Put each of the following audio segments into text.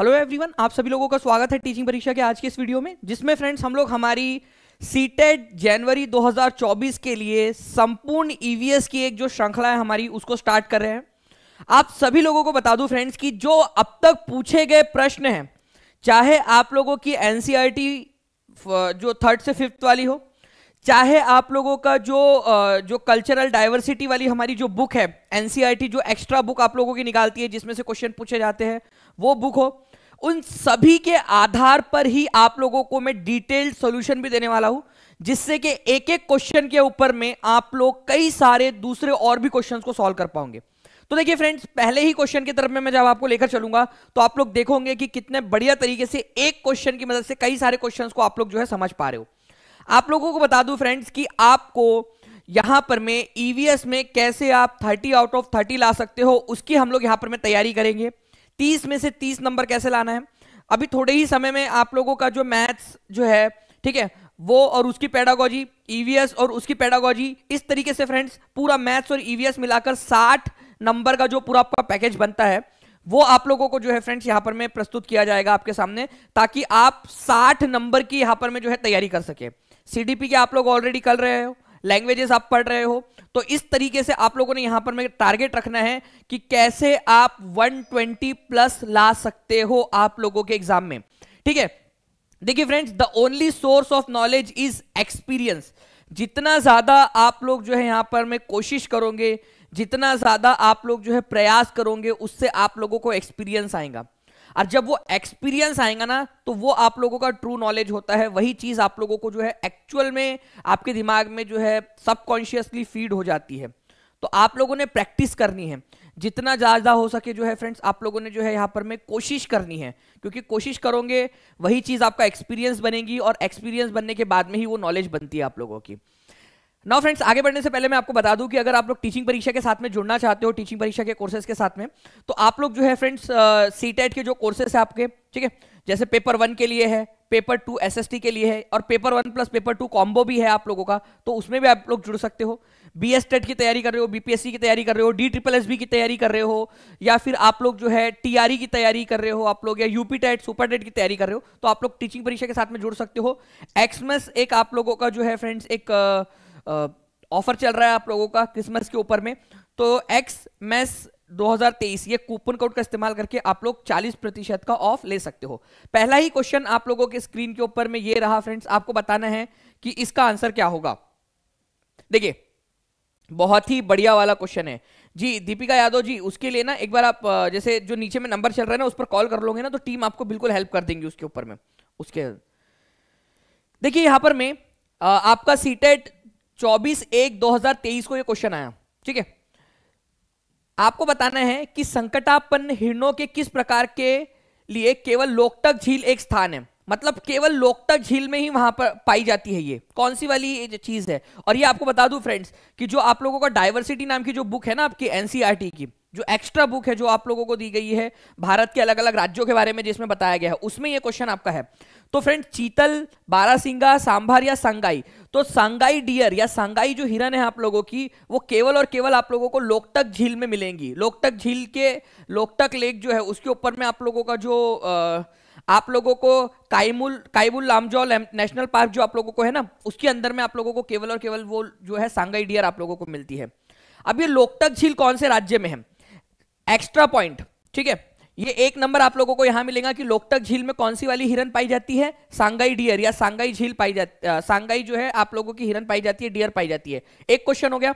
Hello everyone आप सभी लोगों का स्वागत है टीचिंग परीक्षा के आज के इस वीडियो में जिसमें फ्रेंड्स हम लोग हमारी सीटेड जनवरी 2024 के लिए संपूर्ण ईवीएस e की एक जो श्रृंखला है हमारी उसको स्टार्ट कर रहे हैं आप सभी लोगों को बता दूं फ्रेंड्स कि जो अब तक पूछे गए प्रश्न हैं चाहे आप लोगों की एनसीईआरटी e जो थर्ड से फिफ्थ वाली हो चाहे आप लोगों का जो जो कल्चरल डाइवर्सिटी वाली हमारी जो बुक है एनसीईआरटी e जो एक्स्ट्रा बुक आप लोगों की निकालती है जिसमें से क्वेश्चन पूछे जाते हैं वो बुक हो उन सभी के आधार पर ही आप लोगों को मैं डिटेल्ड सॉल्यूशन भी देने वाला हूं जिससे कि एक एक क्वेश्चन के ऊपर में आप लोग कई सारे दूसरे और भी क्वेश्चंस को सॉल्व कर पाओगे तो देखिए फ्रेंड्स पहले ही क्वेश्चन की तरफ में मैं जब आपको लेकर चलूंगा तो आप लोग देखोगे कि कितने बढ़िया तरीके से एक क्वेश्चन की मदद से कई सारे क्वेश्चन को आप लोग जो है समझ पा रहे हो आप लोगों को बता दू फ्रेंड्स कि आपको यहां पर में ईवीएस e में कैसे आप 30 आउट ऑफ 30 ला सकते हो उसकी हम लोग यहां पर मैं तैयारी करेंगे तीस में से तीस नंबर कैसे लाना है अभी थोड़े ही समय में आप लोगों का जो मैथ्स जो है ठीक है वो और उसकी पेडागोजी ईवीएस e और उसकी पेडागोजी इस तरीके से फ्रेंड्स पूरा मैथ्स और ईवीएस e मिलाकर साठ नंबर का जो पूरा आपका पैकेज बनता है वो आप लोगों को जो है फ्रेंड्स यहां पर मैं प्रस्तुत किया जाएगा आपके सामने ताकि आप 60 नंबर की यहां पर मैं जो है तैयारी कर सके सीडीपी के आप लोग ऑलरेडी कर रहे हो लैंग्वेजेस आप पढ़ रहे हो तो इस तरीके से आप लोगों ने यहां पर मैं टारगेट रखना है कि कैसे आप 120 प्लस ला सकते हो आप लोगों के एग्जाम में ठीक है देखिए friends the only source of knowledge is experience जितना ज्यादा आप लोग जो है यहां पर में कोशिश करोगे जितना ज्यादा आप लोग जो है प्रयास करोगे उससे आप लोगों को एक्सपीरियंस आएगा और जब वो एक्सपीरियंस आएगा ना तो वो आप लोगों का ट्रू नॉलेज होता है वही चीज़ आप लोगों को जो है एक्चुअल में आपके दिमाग में जो है सबकॉन्शियसली फीड हो जाती है तो आप लोगों ने प्रैक्टिस करनी है जितना ज़्यादा हो सके जो है फ्रेंड्स आप लोगों ने जो है यहाँ पर में कोशिश करनी है क्योंकि कोशिश करोगे वही चीज़ आपका एक्सपीरियंस बनेगी और एक्सपीरियंस बनने के बाद में ही वो नॉलेज बनती है आप लोगों की नाउ फ्रेंड्स आगे बढ़ने से पहले मैं आपको बता दूं कि अगर आप लोग टीचिंग परीक्षा के साथ में जुड़ना चाहते हो टीचिंग परीक्षा के कोर्सेज के साथ में तो आप लोग जो है फ्रेंड्स सी टेट के जो कोर्सेज है आपके ठीक है जैसे पेपर वन के लिए है paper two S S T के लिए है और paper one plus paper two combo भी है आप लोगों का तो उसमें भी आप लोग जुड़ सकते हो बी एस टेट की तैयारी कर रहे हो बीपीएससी की तैयारी कर रहे हो डी ट्रिपल एस बी की तैयारी कर रहे हो या फिर आप लोग जो है टीआरई e की तैयारी कर रहे हो आप लोग या यूपी टेट सुपर टेट की तैयारी कर रहे हो तो आप लोग टीचिंग परीक्षा के साथ में जुड़ सकते हो एक्समस एक आप लोगों का जो है फ्रेंड्स एक uh, ऑफर चल रहा है आप लोगों का क्रिसमस के ऊपर में तो एक्स मैस 2023 ये कूपन कोड का इस्तेमाल करके आप लोग 40 प्रतिशत का ऑफ ले सकते हो पहला ही क्वेश्चन आप लोगों के स्क्रीन के ऊपर में ये रहा फ्रेंड्स आपको बताना है कि इसका आंसर क्या होगा देखिए बहुत ही बढ़िया वाला क्वेश्चन है जी दीपिका यादव जी उसके लिए ना एक बार आप जैसे जो नीचे में नंबर चल रहा है ना उस पर कॉल कर लोगे ना तो टीम आपको बिल्कुल हेल्प कर देंगी उसके ऊपर में उसके देखिए यहां पर मैं आपका सीटेट चौबीस एक 2023 को ये क्वेश्चन आया ठीक है आपको बताना है कि संकटापन्न हिरणों के किस प्रकार के लिए केवल लोकटक झील एक स्थान है मतलब केवल लोकटक झील में ही वहां पर पाई जाती है ये कौन सी वाली चीज है और ये आपको बता दूं फ्रेंड्स कि जो आप लोगों का डायवर्सिटी नाम की जो बुक है ना आपकी एनसीआरटी e की जो एक्स्ट्रा बुक है जो आप लोगों को दी गई है भारत के अलग अलग राज्यों के बारे में जिसमें बताया गया है उसमें यह क्वेश्चन आपका है तो फ्रेंड चीतल बारासिंगा सांभर या सांगाई तो सांगाई डियर या सांगाई जो हिरन है आप लोगों की वो केवल और केवल आप लोगों को लोकटक झील में मिलेंगी लोकटक झील के लोकटक लेक जो है उसके ऊपर में आप लोगों का जो आ, आप लोगों को काइमुल काइबुल लामजौल नेशनल पार्क जो आप लोगों को है ना उसके अंदर में आप लोगों को केवल और केवल वो जो है सांगाई डियर आप लोगों को मिलती है अब ये लोकटक झील कौन से राज्य में है एक्स्ट्रा पॉइंट ठीक है ये एक नंबर आप लोगों को यहां मिलेगा कि लोकटक झील में कौन सी वाली हिरन पाई जाती है सांगाई डियर या सांगाई झील पाई जाती सांगाई जो है आप लोगों की हिरन पाई जाती है डियर पाई जाती है एक क्वेश्चन हो गया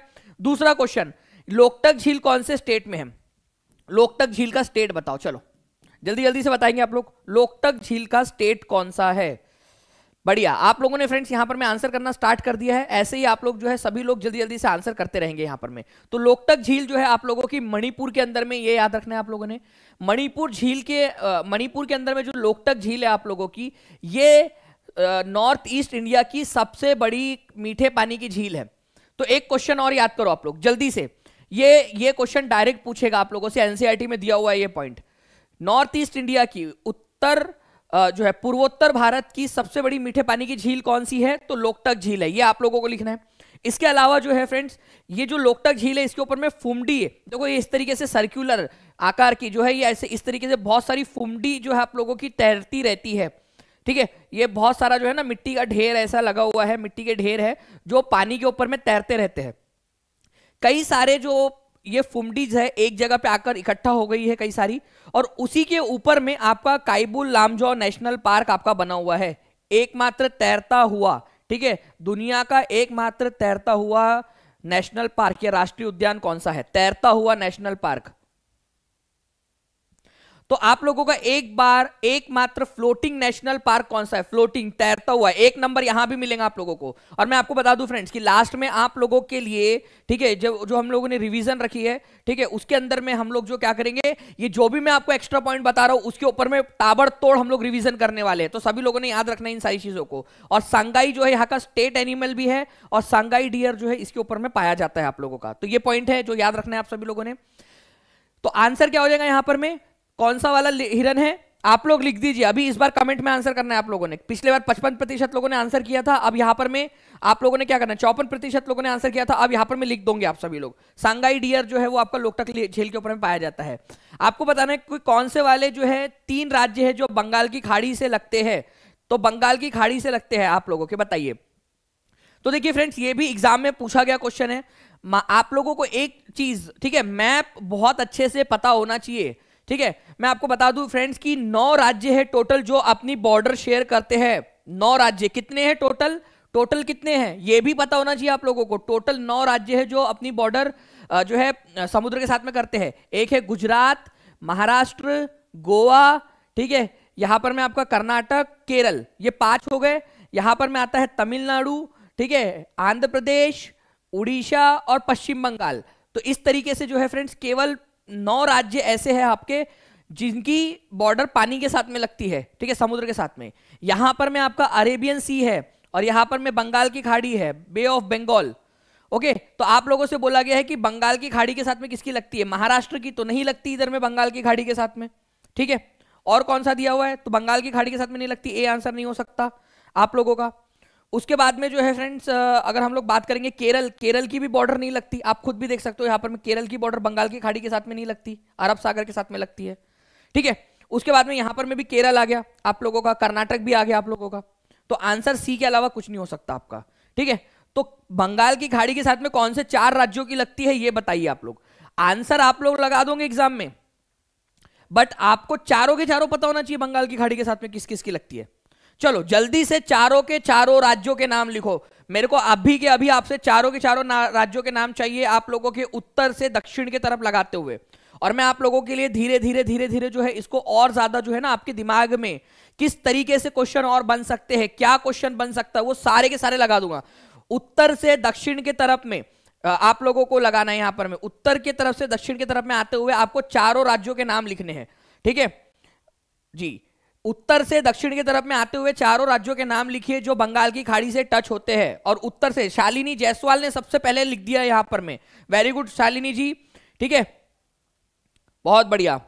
दूसरा क्वेश्चन लोकटक झील कौन से स्टेट में है लोकटक झील का स्टेट बताओ चलो जल्दी जल्दी से बताएंगे आप लोग लोकटक झील का स्टेट कौन सा है बढ़िया आप लोगों ने फ्रेंड्स यहाँ पर मैं आंसर करना स्टार्ट कर दिया है ऐसे ही आप लोग जो है सभी लोग जल्दी जल्दी से आंसर करते रहेंगे यहां पर में तो लोकटक झील जो है आप लोगों की मणिपुर के अंदर में ये याद रखना है आप लोगों ने मणिपुर झील के मणिपुर के अंदर में जो लोकटक झील है आप लोगों की ये नॉर्थ ईस्ट इंडिया की सबसे बड़ी मीठे पानी की झील है तो एक क्वेश्चन और याद करो आप लोग जल्दी से ये ये क्वेश्चन डायरेक्ट पूछेगा आप लोगों से एनसीआरटी में दिया हुआ है ये पॉइंट नॉर्थ ईस्ट इंडिया की उत्तर जो है पूर्वोत्तर भारत की सबसे बड़ी मीठे पानी की झील कौन सी है तो लोकटक झील है ये आप लोगों को लिखना है इसके अलावा जो है फ्रेंड्स ये जो लोकटक झील है इसके ऊपर में फुमडी है देखो ये इस तरीके से सर्क्यूलर आकार की जो है ये ऐसे इस तरीके से बहुत सारी फुमडी जो है आप लोगों की तैरती रहती है ठीक है ये बहुत सारा जो है ना मिट्टी का ढेर ऐसा लगा हुआ है मिट्टी के ढेर है जो पानी के ऊपर में तैरते रहते हैं कई सारे जो ये फुमडीज है एक जगह पे आकर इकट्ठा हो गई है कई सारी और उसी के ऊपर में आपका काइबुल लामजो नेशनल पार्क आपका बना हुआ है एकमात्र तैरता हुआ ठीक है दुनिया का एकमात्र तैरता हुआ नेशनल पार्क या राष्ट्रीय उद्यान कौन सा है तैरता हुआ नेशनल पार्क तो आप लोगों का एक बार एकमात्र फ्लोटिंग नेशनल पार्क कौन सा है फ्लोटिंग तैरता हुआ एक नंबर यहां भी मिलेगा आप लोगों को और मैं आपको बता दूं फ्रेंड्स कि लास्ट में आप लोगों के लिए ठीक है जो जो हम लोगों ने रिवीजन रखी है ठीक है उसके अंदर में हम लोग जो क्या करेंगे ये जो भी मैं आपको एक्स्ट्रा पॉइंट बता रहा हूं उसके ऊपर में ताबड़तोड़ हम लोग रिविजन करने वाले हैं तो सभी लोगों ने याद रखना इन सारी चीजों को और सांगाई जो है यहाँ का स्टेट एनिमल भी है और सांगाई डियर जो है इसके ऊपर में पाया जाता है आप लोगों का तो ये पॉइंट है जो याद रखना है आप सभी लोगों ने तो आंसर क्या हो जाएगा यहां पर में कौन सा वाला हिरन है आप लोग लिख दीजिए अभी इस बार कमेंट में आंसर करना है आप लोगों ने पिछले बार पचपन प्रतिशत लोगों ने आंसर किया था अब यहां पर मैं आप लोगों ने क्या करना चौपन प्रतिशत लोगों ने आंसर किया था अब यहां पर मैं लिख दूंगी आप सभी लोग सांगाई डियर जो है वो आपका लोकटक झेल के ऊपर में पाया जाता है आपको बताना है कोई कौन से वाले जो है तीन राज्य है जो बंगाल की खाड़ी से लगते हैं तो बंगाल की खाड़ी से लगते हैं आप लोगों के बताइए तो देखिए फ्रेंड्स ये भी एग्जाम में पूछा गया क्वेश्चन है आप लोगों को एक चीज ठीक है मैप बहुत अच्छे से पता होना चाहिए ठीक है मैं आपको बता दूं फ्रेंड्स कि नौ राज्य है टोटल जो अपनी बॉर्डर शेयर करते हैं नौ राज्य कितने हैं टोटल टोटल कितने हैं ये भी पता होना चाहिए आप लोगों को टोटल नौ राज्य है जो अपनी बॉर्डर जो है समुद्र के साथ में करते हैं एक है गुजरात महाराष्ट्र गोवा ठीक है यहां पर मैं आपका कर्नाटक केरल ये पांच हो गए यहां पर मैं आता है तमिलनाडु ठीक है आंध्र प्रदेश उड़ीसा और पश्चिम बंगाल तो इस तरीके से जो है फ्रेंड्स केवल नौ राज्य ऐसे हैं आपके जिनकी बॉर्डर पानी के साथ में लगती है ठीक है समुद्र के साथ में यहां पर मैं आपका अरेबियन सी है और यहां पर मैं बंगाल की खाड़ी है बे ऑफ बंगाल ओके तो आप लोगों से बोला गया है कि बंगाल की खाड़ी के साथ में किसकी लगती है महाराष्ट्र की तो नहीं लगती इधर में बंगाल की खाड़ी के साथ में ठीक है और कौन सा दिया हुआ है तो बंगाल की खाड़ी के साथ में नहीं लगती ए आंसर नहीं हो सकता आप लोगों का उसके बाद में जो है फ्रेंड्स अगर हम लोग बात करेंगे केरल केरल की भी बॉर्डर नहीं लगती आप खुद भी देख सकते हो यहाँ पर केरल की बॉर्डर बंगाल की खाड़ी के साथ में नहीं लगती अरब सागर के साथ में लगती है ठीक है उसके बाद में यहाँ पर में भी केरल आ गया आप लोगों का कर्नाटक भी आ गया आप लोगों का तो आंसर सी के अलावा कुछ नहीं हो सकता आपका ठीक है तो बंगाल की खाड़ी के साथ में कौन से चार राज्यों की लगती है ये बताइए आप लोग आंसर आप लोग लगा दोगे एग्जाम में बट आपको चारों के चारों पता होना चाहिए बंगाल की खाड़ी के साथ में किस किस की लगती है चलो जल्दी से चारों के चारों राज्यों के नाम लिखो मेरे को अभी के अभी आपसे चारों के चारों राज्यों के नाम चाहिए आप लोगों के उत्तर से दक्षिण के तरफ लगाते हुए और मैं आप लोगों के लिए धीरे धीरे धीरे धीरे जो है इसको और ज्यादा जो है ना आपके दिमाग में किस तरीके से क्वेश्चन और बन सकते हैं क्या क्वेश्चन बन सकता है वो सारे के सारे लगा दूंगा उत्तर से दक्षिण के तरफ में आप लोगों को लगाना है यहां पर मैं उत्तर की तरफ से दक्षिण की तरफ में आते हुए आपको चारों राज्यों के नाम लिखने हैं ठीक है जी उत्तर से दक्षिण की तरफ में आते हुए चारों राज्यों के नाम लिखिए जो बंगाल की खाड़ी से टच होते हैं और उत्तर से शालिनी जायसवाल ने सबसे पहले लिख दिया यहां पर में वेरी गुड शालिनी जी ठीक है बहुत बढ़िया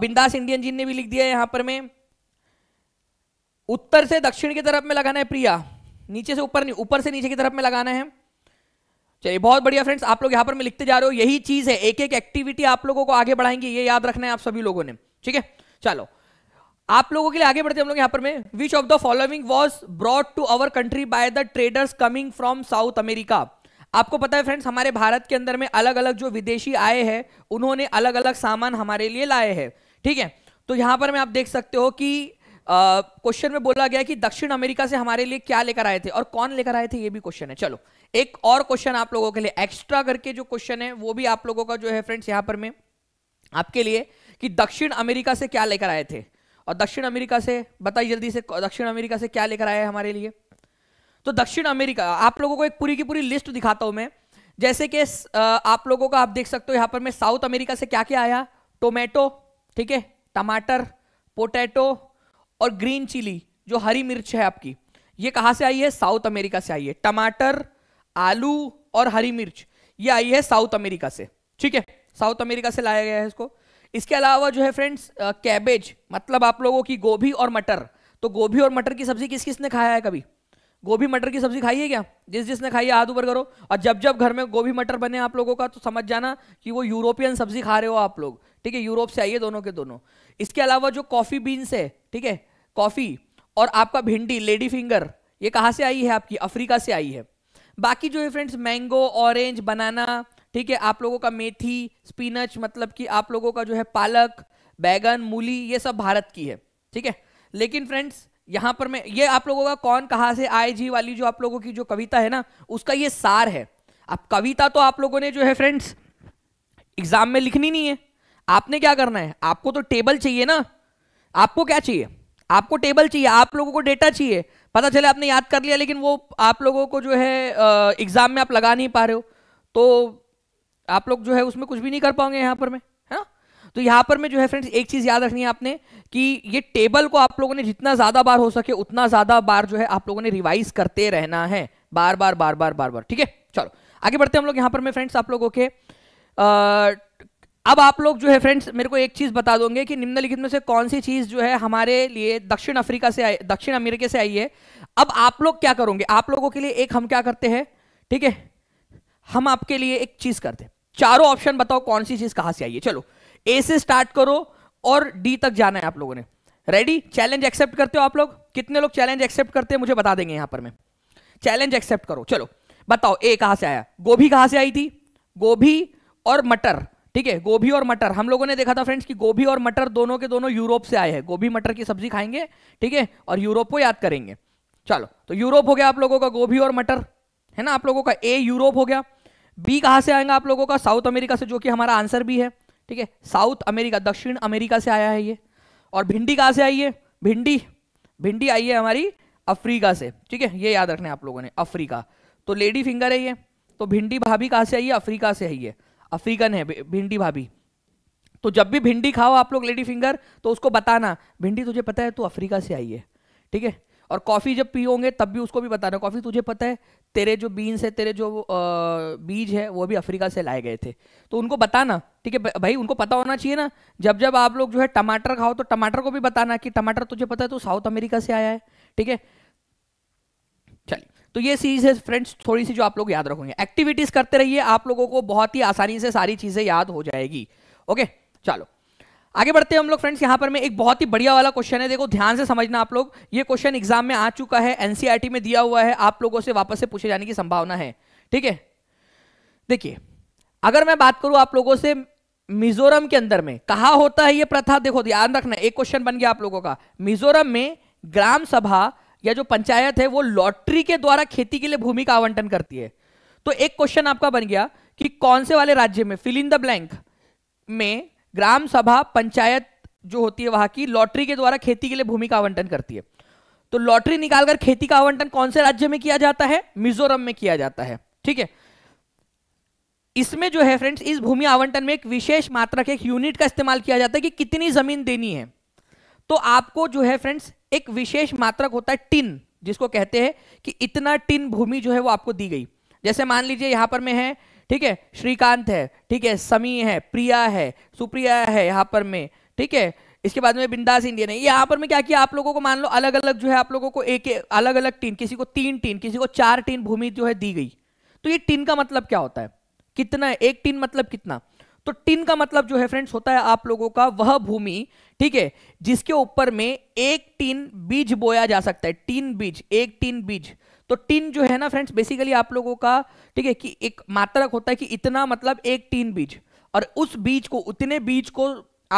बिंदास इंडियन जी ने भी लिख दिया यहां पर में उत्तर से दक्षिण की तरफ में लगाना है प्रिया नीचे से ऊपर नहीं ऊपर से नीचे की तरफ में लगाना है चलिए बहुत बढ़िया फ्रेंड्स आप लोग यहां पर मैं लिखते जा रहे हो यही चीज है एक एक एक्टिविटी आप लोगों को आगे बढ़ाएंगे ये याद रखना है आप सभी लोगों ने ठीक है चलो आप लोगों के लिए आगे बढ़ते हम लोग यहाँ पर में which of the following was brought to our country by the traders coming from South America आपको पता है फ्रेंड्स हमारे भारत के अंदर में अलग अलग जो विदेशी आए हैं उन्होंने अलग अलग सामान हमारे लिए लाए हैं ठीक है तो यहाँ पर मैं आप देख सकते हो कि क्वेश्चन में बोला गया कि दक्षिण अमेरिका से हमारे लिए क्या लेकर आए थे और कौन लेकर आए थे ये भी क्वेश्चन है चलो एक और क्वेश्चन आप लोगों के लिए एक्स्ट्रा करके जो क्वेश्चन है वो भी आप लोगों का जो है फ्रेंड्स यहाँ पर मैं आपके लिए कि दक्षिण अमेरिका से क्या लेकर आए थे और दक्षिण अमेरिका से बताइए जल्दी से दक्षिण अमेरिका से क्या लेकर आया है हमारे लिए तो दक्षिण अमेरिका आप लोगों को एक पूरी की पूरी लिस्ट दिखाता हूं मैं जैसे कि आप लोगों का आप देख सकते हो यहां पर मैं साउथ अमेरिका से क्या क्या आया टोमेटो ठीक है टमाटर पोटैटो और ग्रीन चिली जो हरी मिर्च है आपकी ये कहाँ से आई है साउथ अमेरिका से आई है टमाटर आलू और हरी मिर्च ये आई है साउथ अमेरिका से ठीक है साउथ अमेरिका से लाया गया है इसको इसके अलावा जो है फ्रेंड्स कैबेज मतलब आप लोगों की गोभी और मटर तो गोभी और मटर की सब्जी किस किसने खाया है कभी गोभी मटर की सब्जी खाई है क्या जिस जिसने खाई है हाथ ऊपर करो और जब जब घर में गोभी मटर बने आप लोगों का तो समझ जाना कि वो यूरोपियन सब्जी खा रहे हो आप लोग ठीक है यूरोप से आइए दोनों के दोनों इसके अलावा जो कॉफ़ी बीन्स है ठीक है कॉफ़ी और आपका भिंडी लेडी फिंगर ये कहाँ से आई है आपकी अफ्रीका से आई है बाकी जो है फ्रेंड्स मैंगो ऑरेंज बनाना ठीक है आप लोगों का मेथी स्पिनच मतलब कि आप लोगों का जो है पालक बैगन मूली ये सब भारत की है ठीक है लेकिन फ्रेंड्स यहाँ पर मैं ये आप लोगों का कौन कहा से आए जी वाली जो आप लोगों की जो कविता है ना उसका ये सार है अब कविता तो आप लोगों ने जो है फ्रेंड्स एग्जाम में लिखनी नहीं है आपने क्या करना है आपको तो टेबल चाहिए ना आपको क्या चाहिए आपको टेबल चाहिए आप लोगों को डेटा चाहिए पता चले आपने याद कर लिया लेकिन वो आप लोगों को जो है एग्जाम में आप लगा नहीं पा रहे हो तो आप लोग जो है उसमें कुछ भी नहीं कर पाओगे यहाँ पर मैं है ना तो यहाँ पर मैं जो है फ्रेंड्स एक चीज़ याद रखनी है आपने कि ये टेबल को आप लोगों ने जितना ज़्यादा बार हो सके उतना ज़्यादा बार जो है आप लोगों ने रिवाइज करते रहना है बार बार बार बार बार बार ठीक है चलो आगे बढ़ते हम लोग यहाँ पर मैं फ्रेंड्स आप लोगों के आ, अब आप लोग जो है फ्रेंड्स मेरे को एक चीज़ बता दोगे कि निम्नलिखित में से कौन सी चीज़ जो है हमारे लिए दक्षिण अफ्रीका से आई दक्षिण अमेरिका से आई है अब आप लोग क्या करोगे आप लोगों के लिए एक हम क्या करते हैं ठीक है हम आपके लिए एक चीज करते हैं चारों ऑप्शन बताओ कौन सी चीज कहां से आई है चलो ए से स्टार्ट करो और डी तक जाना है आप लोगों ने रेडी चैलेंज एक्सेप्ट करते हो आप लोग कितने लोग चैलेंज एक्सेप्ट करते हैं मुझे बता देंगे यहां पर मैं चैलेंज एक्सेप्ट करो चलो बताओ ए कहां से आया गोभी कहां से आई थी गोभी और मटर ठीक है गोभी और मटर हम लोगों ने देखा था फ्रेंड्स कि गोभी और मटर दोनों के दोनों यूरोप से आए हैं गोभी मटर की सब्जी खाएंगे ठीक है और यूरोप को याद करेंगे चलो तो यूरोप हो गया आप लोगों का गोभी और मटर है ना आप लोगों का ए यूरोप हो गया बी कहाँ से आएगा आप लोगों का साउथ अमेरिका से जो कि हमारा आंसर भी है ठीक है साउथ अमेरिका दक्षिण अमेरिका से आया है ये और भिंडी कहाँ से आई है भिंडी भिंडी आई है हमारी अफ्रीका से ठीक है ये याद रखना है आप लोगों ने अफ्रीका तो लेडी फिंगर है ये तो भिंडी भाभी कहाँ से आई है अफ्रीका से आई है अफ्रीकन है भिंडी भाभी तो जब भी भिंडी खाओ आप लोग लेडी फिंगर तो उसको बताना भिंडी तुझे पता है तू अफ्रीका से आई है ठीक है और कॉफ़ी जब पियोगे तब भी उसको भी बताना कॉफ़ी तुझे पता है तेरे जो बीन्स है तेरे जो आ, बीज है वो भी अफ्रीका से लाए गए थे तो उनको बताना ठीक है भाई उनको पता होना चाहिए ना जब जब आप लोग जो है टमाटर खाओ तो टमाटर को भी बताना कि टमाटर तुझे पता है तो साउथ अमेरिका से आया है ठीक है चलिए तो ये चीज है फ्रेंड्स थोड़ी सी जो आप लोग याद रखोगे एक्टिविटीज करते रहिए आप लोगों को बहुत ही आसानी से सारी चीजें याद हो जाएगी ओके चलो आगे बढ़ते हैं हम लोग फ्रेंड्स यहाँ पर मैं एक बहुत ही बढ़िया वाला क्वेश्चन है देखो ध्यान से समझना आप लोग ये क्वेश्चन एग्जाम में आ चुका है एनसीईआरटी e में दिया हुआ है आप लोगों से वापस से पूछे जाने की संभावना है ठीक है देखिए अगर मैं बात करूं आप लोगों से मिजोरम के अंदर में कहा होता है ये प्रथा देखो ध्यान रखना एक क्वेश्चन बन गया आप लोगों का मिजोरम में ग्राम सभा या जो पंचायत है वो लॉटरी के द्वारा खेती के लिए भूमि का आवंटन करती है तो एक क्वेश्चन आपका बन गया कि कौन से वाले राज्य में फिल इन द ब्लैंक में ग्राम सभा पंचायत जो होती है वहां की लॉटरी के द्वारा खेती के लिए भूमि का आवंटन करती है तो लॉटरी निकालकर खेती का आवंटन कौन से राज्य में किया जाता है मिजोरम में किया जाता है ठीक है इसमें जो है फ्रेंड्स इस भूमि आवंटन में एक विशेष मात्रा के एक यूनिट का इस्तेमाल किया जाता है कि कितनी जमीन देनी है तो आपको जो है फ्रेंड्स एक विशेष मात्रक होता है टिन जिसको कहते हैं कि इतना टिन भूमि जो है वो आपको दी गई जैसे मान लीजिए यहां पर मैं है ठीक है श्रीकांत है ठीक है समी है प्रिया है सुप्रिया है यहाँ पर में ठीक है इसके बाद में बिंदास इंडियन है यहाँ पर मैं क्या किया आप लोगों को मान लो अलग अलग जो है आप लोगों को एक अलग अलग टीम किसी को तीन टीम किसी को चार टीम भूमि जो है दी गई तो ये टीन का मतलब क्या होता है कितना है एक टीन मतलब कितना तो टीन का मतलब जो है फ्रेंड्स होता है आप लोगों का वह भूमि ठीक है जिसके ऊपर में एक टीन बीज बोया जा सकता है टीन बीज एक टीन बीज तो टीन जो है ना फ्रेंड्स बेसिकली आप लोगों का ठीक है कि एक मात्रक होता है कि इतना मतलब एक टीन बीज और उस बीज को उतने बीज को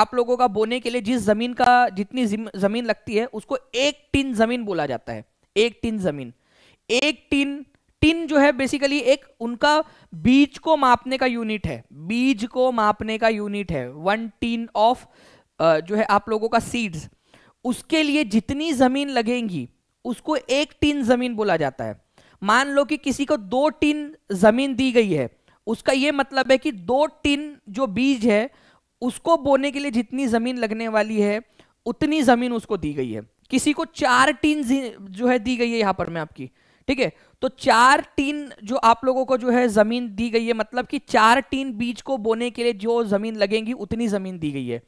आप लोगों का बोने के लिए जिस जमीन का जितनी जमीन लगती है उसको एक टीन जमीन बोला जाता है एक टीन जमीन एक टिन टीन जो है बेसिकली एक उनका बीज को मापने का यूनिट है बीज को मापने का यूनिट है वन टीन ऑफ जो है आप लोगों का सीड्स उसके लिए जितनी जमीन लगेंगी उसको एक टीन जमीन बोला जाता है मान लो कि किसी को दो टीन जमीन दी गई है उसका यह मतलब है कि दो टीन जो बीज है उसको बोने के लिए जितनी जमीन लगने वाली है उतनी जमीन उसको दी गई है किसी को चार टीन जो है दी गई है यहां पर मैं आपकी ठीक है तो चार टीन जो आप लोगों को जो है जमीन दी गई है मतलब कि चार टीन बीज को बोने के लिए जो जमीन लगेंगी उतनी जमीन दी गई है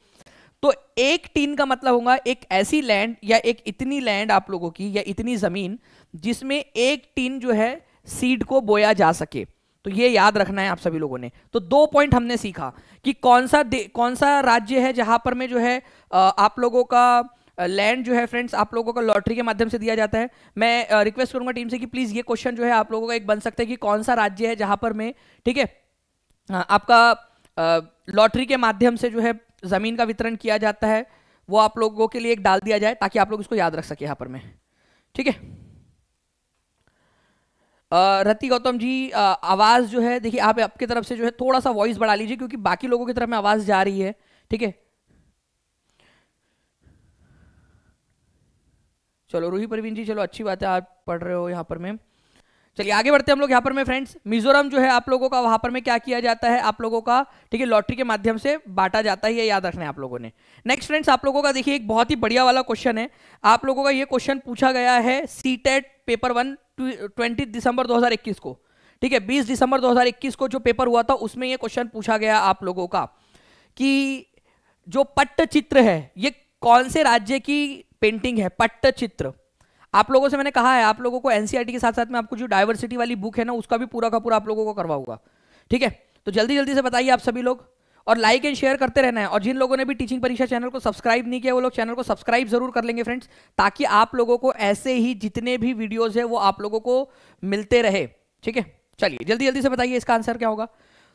तो एक टीन का मतलब होगा एक ऐसी लैंड या एक इतनी लैंड आप लोगों की या इतनी ज़मीन जिसमें एक टीन जो है सीड को बोया जा सके तो ये याद रखना है आप सभी लोगों ने तो दो पॉइंट हमने सीखा कि कौन सा कौन सा राज्य है जहां पर में जो है आप लोगों का लैंड जो है फ्रेंड्स आप लोगों का लॉटरी के माध्यम से दिया जाता है मैं रिक्वेस्ट करूंगा टीम से कि प्लीज़ ये क्वेश्चन जो है आप लोगों का एक बन सकता है कि कौन सा राज्य है जहां पर में ठीक है आपका लॉटरी के माध्यम से जो है ज़मीन का वितरण किया जाता है वो आप लोगों के लिए एक डाल दिया जाए ताकि आप लोग इसको याद रख सके यहां पर मैं ठीक है रति गौतम जी आवाज़ जो है देखिए आप आपकी तरफ से जो है थोड़ा सा वॉइस बढ़ा लीजिए क्योंकि बाकी लोगों की तरफ में आवाज़ जा रही है ठीक है चलो रूही परवीन जी चलो अच्छी बात है आप पढ़ रहे हो यहां पर मैम चलिए आगे बढ़ते हैं हम लोग यहाँ पर मैं फ्रेंड्स मिजोरम जो है आप लोगों का वहां पर में क्या किया जाता है आप लोगों का ठीक है लॉटरी के माध्यम से बांटा जाता है ये याद रखना है आप लोगों ने नेक्स्ट फ्रेंड्स आप लोगों का देखिए एक बहुत ही बढ़िया वाला क्वेश्चन है आप लोगों का ये क्वेश्चन पूछा गया है C TET paper one twenty दिसंबर दो को ठीक है बीस दिसंबर दो को जो पेपर हुआ था उसमें यह क्वेश्चन पूछा गया आप लोगों का कि जो पट्ट चित्र है ये कौन से राज्य की पेंटिंग है पट्ट चित्र आप लोगों से मैंने कहा है आप लोगों को एनसीआरटी e के साथ साथ में आपको जो डायवर्सिटी वाली बुक है ना उसका भी पूरा का पूरा आप लोगों को करवाऊंगा ठीक है तो जल्दी जल्दी से बताइए आप सभी लोग और लाइक एंड शेयर करते रहना है और जिन लोगों ने भी टीचिंग परीक्षा चैनल को सब्सक्राइब नहीं किया वो लोग चैनल को सब्सक्राइब जरूर कर लेंगे फ्रेंड्स ताकि आप लोगों को ऐसे ही जितने भी वीडियोज है वो आप लोगों को मिलते रहे ठीक है चलिए जल्दी जल्दी से बताइए इसका आंसर क्या होगा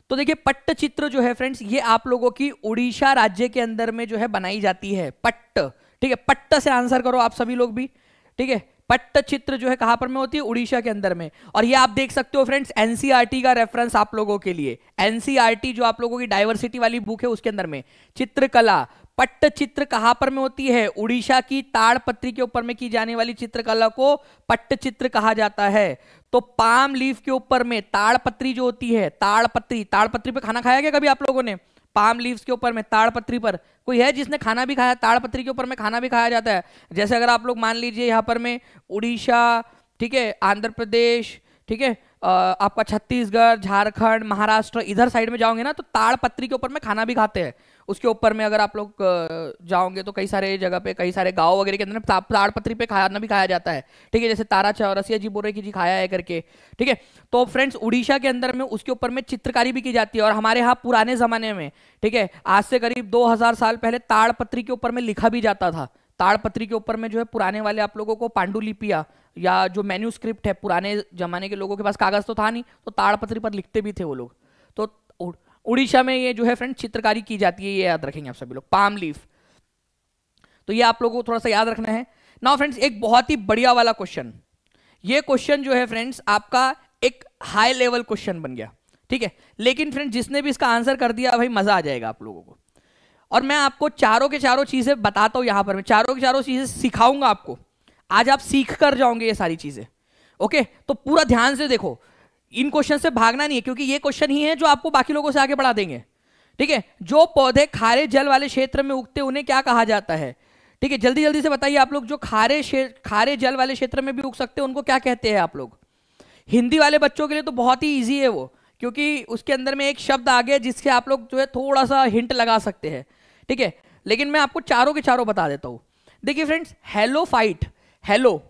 तो देखिए पट्टचित्र जो है फ्रेंड्स ये आप लोगों की उड़ीसा राज्य के अंदर में जो है बनाई जाती है पट्ट ठीक है पट्ट से आंसर करो आप सभी लोग भी ठीक है पट्टचित्र जो है कहां पर में होती है उड़ीसा के अंदर में और ये आप देख सकते हो फ्रेंड्स एनसीआरटी e का रेफरेंस आप लोगों के लिए एनसीआरटी e जो आप लोगों की डायवर्सिटी वाली बुक है उसके अंदर में चित्रकला पट्टचित्र कहां पर में होती है उड़ीसा की ताड़पत्री के ऊपर में की जाने वाली चित्रकला को पट्टचित्र कहा जाता है तो पाम लीफ के ऊपर में ताड़पत्री जो होती है ताड़पत्री ताड़पत्री पर खाना खाया गया कभी आप लोगों ने पाम लीव्स के ऊपर में ताड़पत्री पर कोई है जिसने खाना भी खाया ताड़पत्री के ऊपर में खाना भी खाया जाता है जैसे अगर आप लोग मान लीजिए यहाँ पर में उड़ीसा ठीक है आंध्र प्रदेश ठीक है आपका छत्तीसगढ़ झारखंड महाराष्ट्र इधर साइड में जाओगे ना तो ताड़पत्री के ऊपर में खाना भी खाते हैं उसके ऊपर में अगर आप लोग जाओगे तो कई सारे जगह पे कई सारे गांव वगैरह के अंदर ताड़ पत्री पे खाना भी खाया जाता है ठीक है जैसे तारा चौरसिया जी बोरे की जी खाया है करके ठीक है तो फ्रेंड्स उड़ीसा के अंदर में उसके ऊपर में चित्रकारी भी की जाती है और हमारे यहाँ पुराने ज़माने में ठीक है आज से करीब दो साल पहले ताड़ पत्री के ऊपर में लिखा भी जाता था ताड़पत्री के ऊपर में जो है पुराने वाले आप लोगों को पांडुलिपिया या जो मेन्यूस्क्रिप्ट है पुराने जमाने के लोगों के पास कागज तो था नहीं तो ताड़पत्री पर लिखते भी थे वो लोग तो उड़ीसा में ये जो है फ्रेंड चित्रकारी की जाती है ये याद रखेंगे आप सभी लोग पाम लीफ तो ये आप लोगों को थोड़ा सा याद रखना है ना फ्रेंड्स एक बहुत ही बढ़िया वाला क्वेश्चन ये क्वेश्चन जो है फ्रेंड्स आपका एक हाई लेवल क्वेश्चन बन गया ठीक है लेकिन फ्रेंड्स जिसने भी इसका आंसर कर दिया भाई मजा आ जाएगा आप लोगों को और मैं आपको चारों के चारों चीजें बताता हूं यहां पर मैं चारों के चारों चीजें सिखाऊंगा आपको आज आप सीख कर जाओगे ये सारी चीजें ओके तो पूरा ध्यान से देखो इन क्वेश्चन से भागना नहीं है क्योंकि ये क्वेश्चन ही है जो आपको बाकी लोगों से आगे बढ़ा देंगे ठीक है जो पौधे खारे जल वाले क्षेत्र में उगते उन्हें क्या कहा जाता है ठीक है जल्दी जल्दी से बताइए आप लोग जो खारे खारे जल वाले क्षेत्र में भी उग सकते हैं उनको क्या कहते हैं आप लोग हिंदी वाले बच्चों के लिए तो बहुत ही ईजी है वो क्योंकि उसके अंदर में एक शब्द आ गया जिससे आप लोग जो है थोड़ा सा हिंट लगा सकते हैं ठीक है लेकिन मैं आपको चारों के चारों बता देता हूँ देखिए friends halophyte hello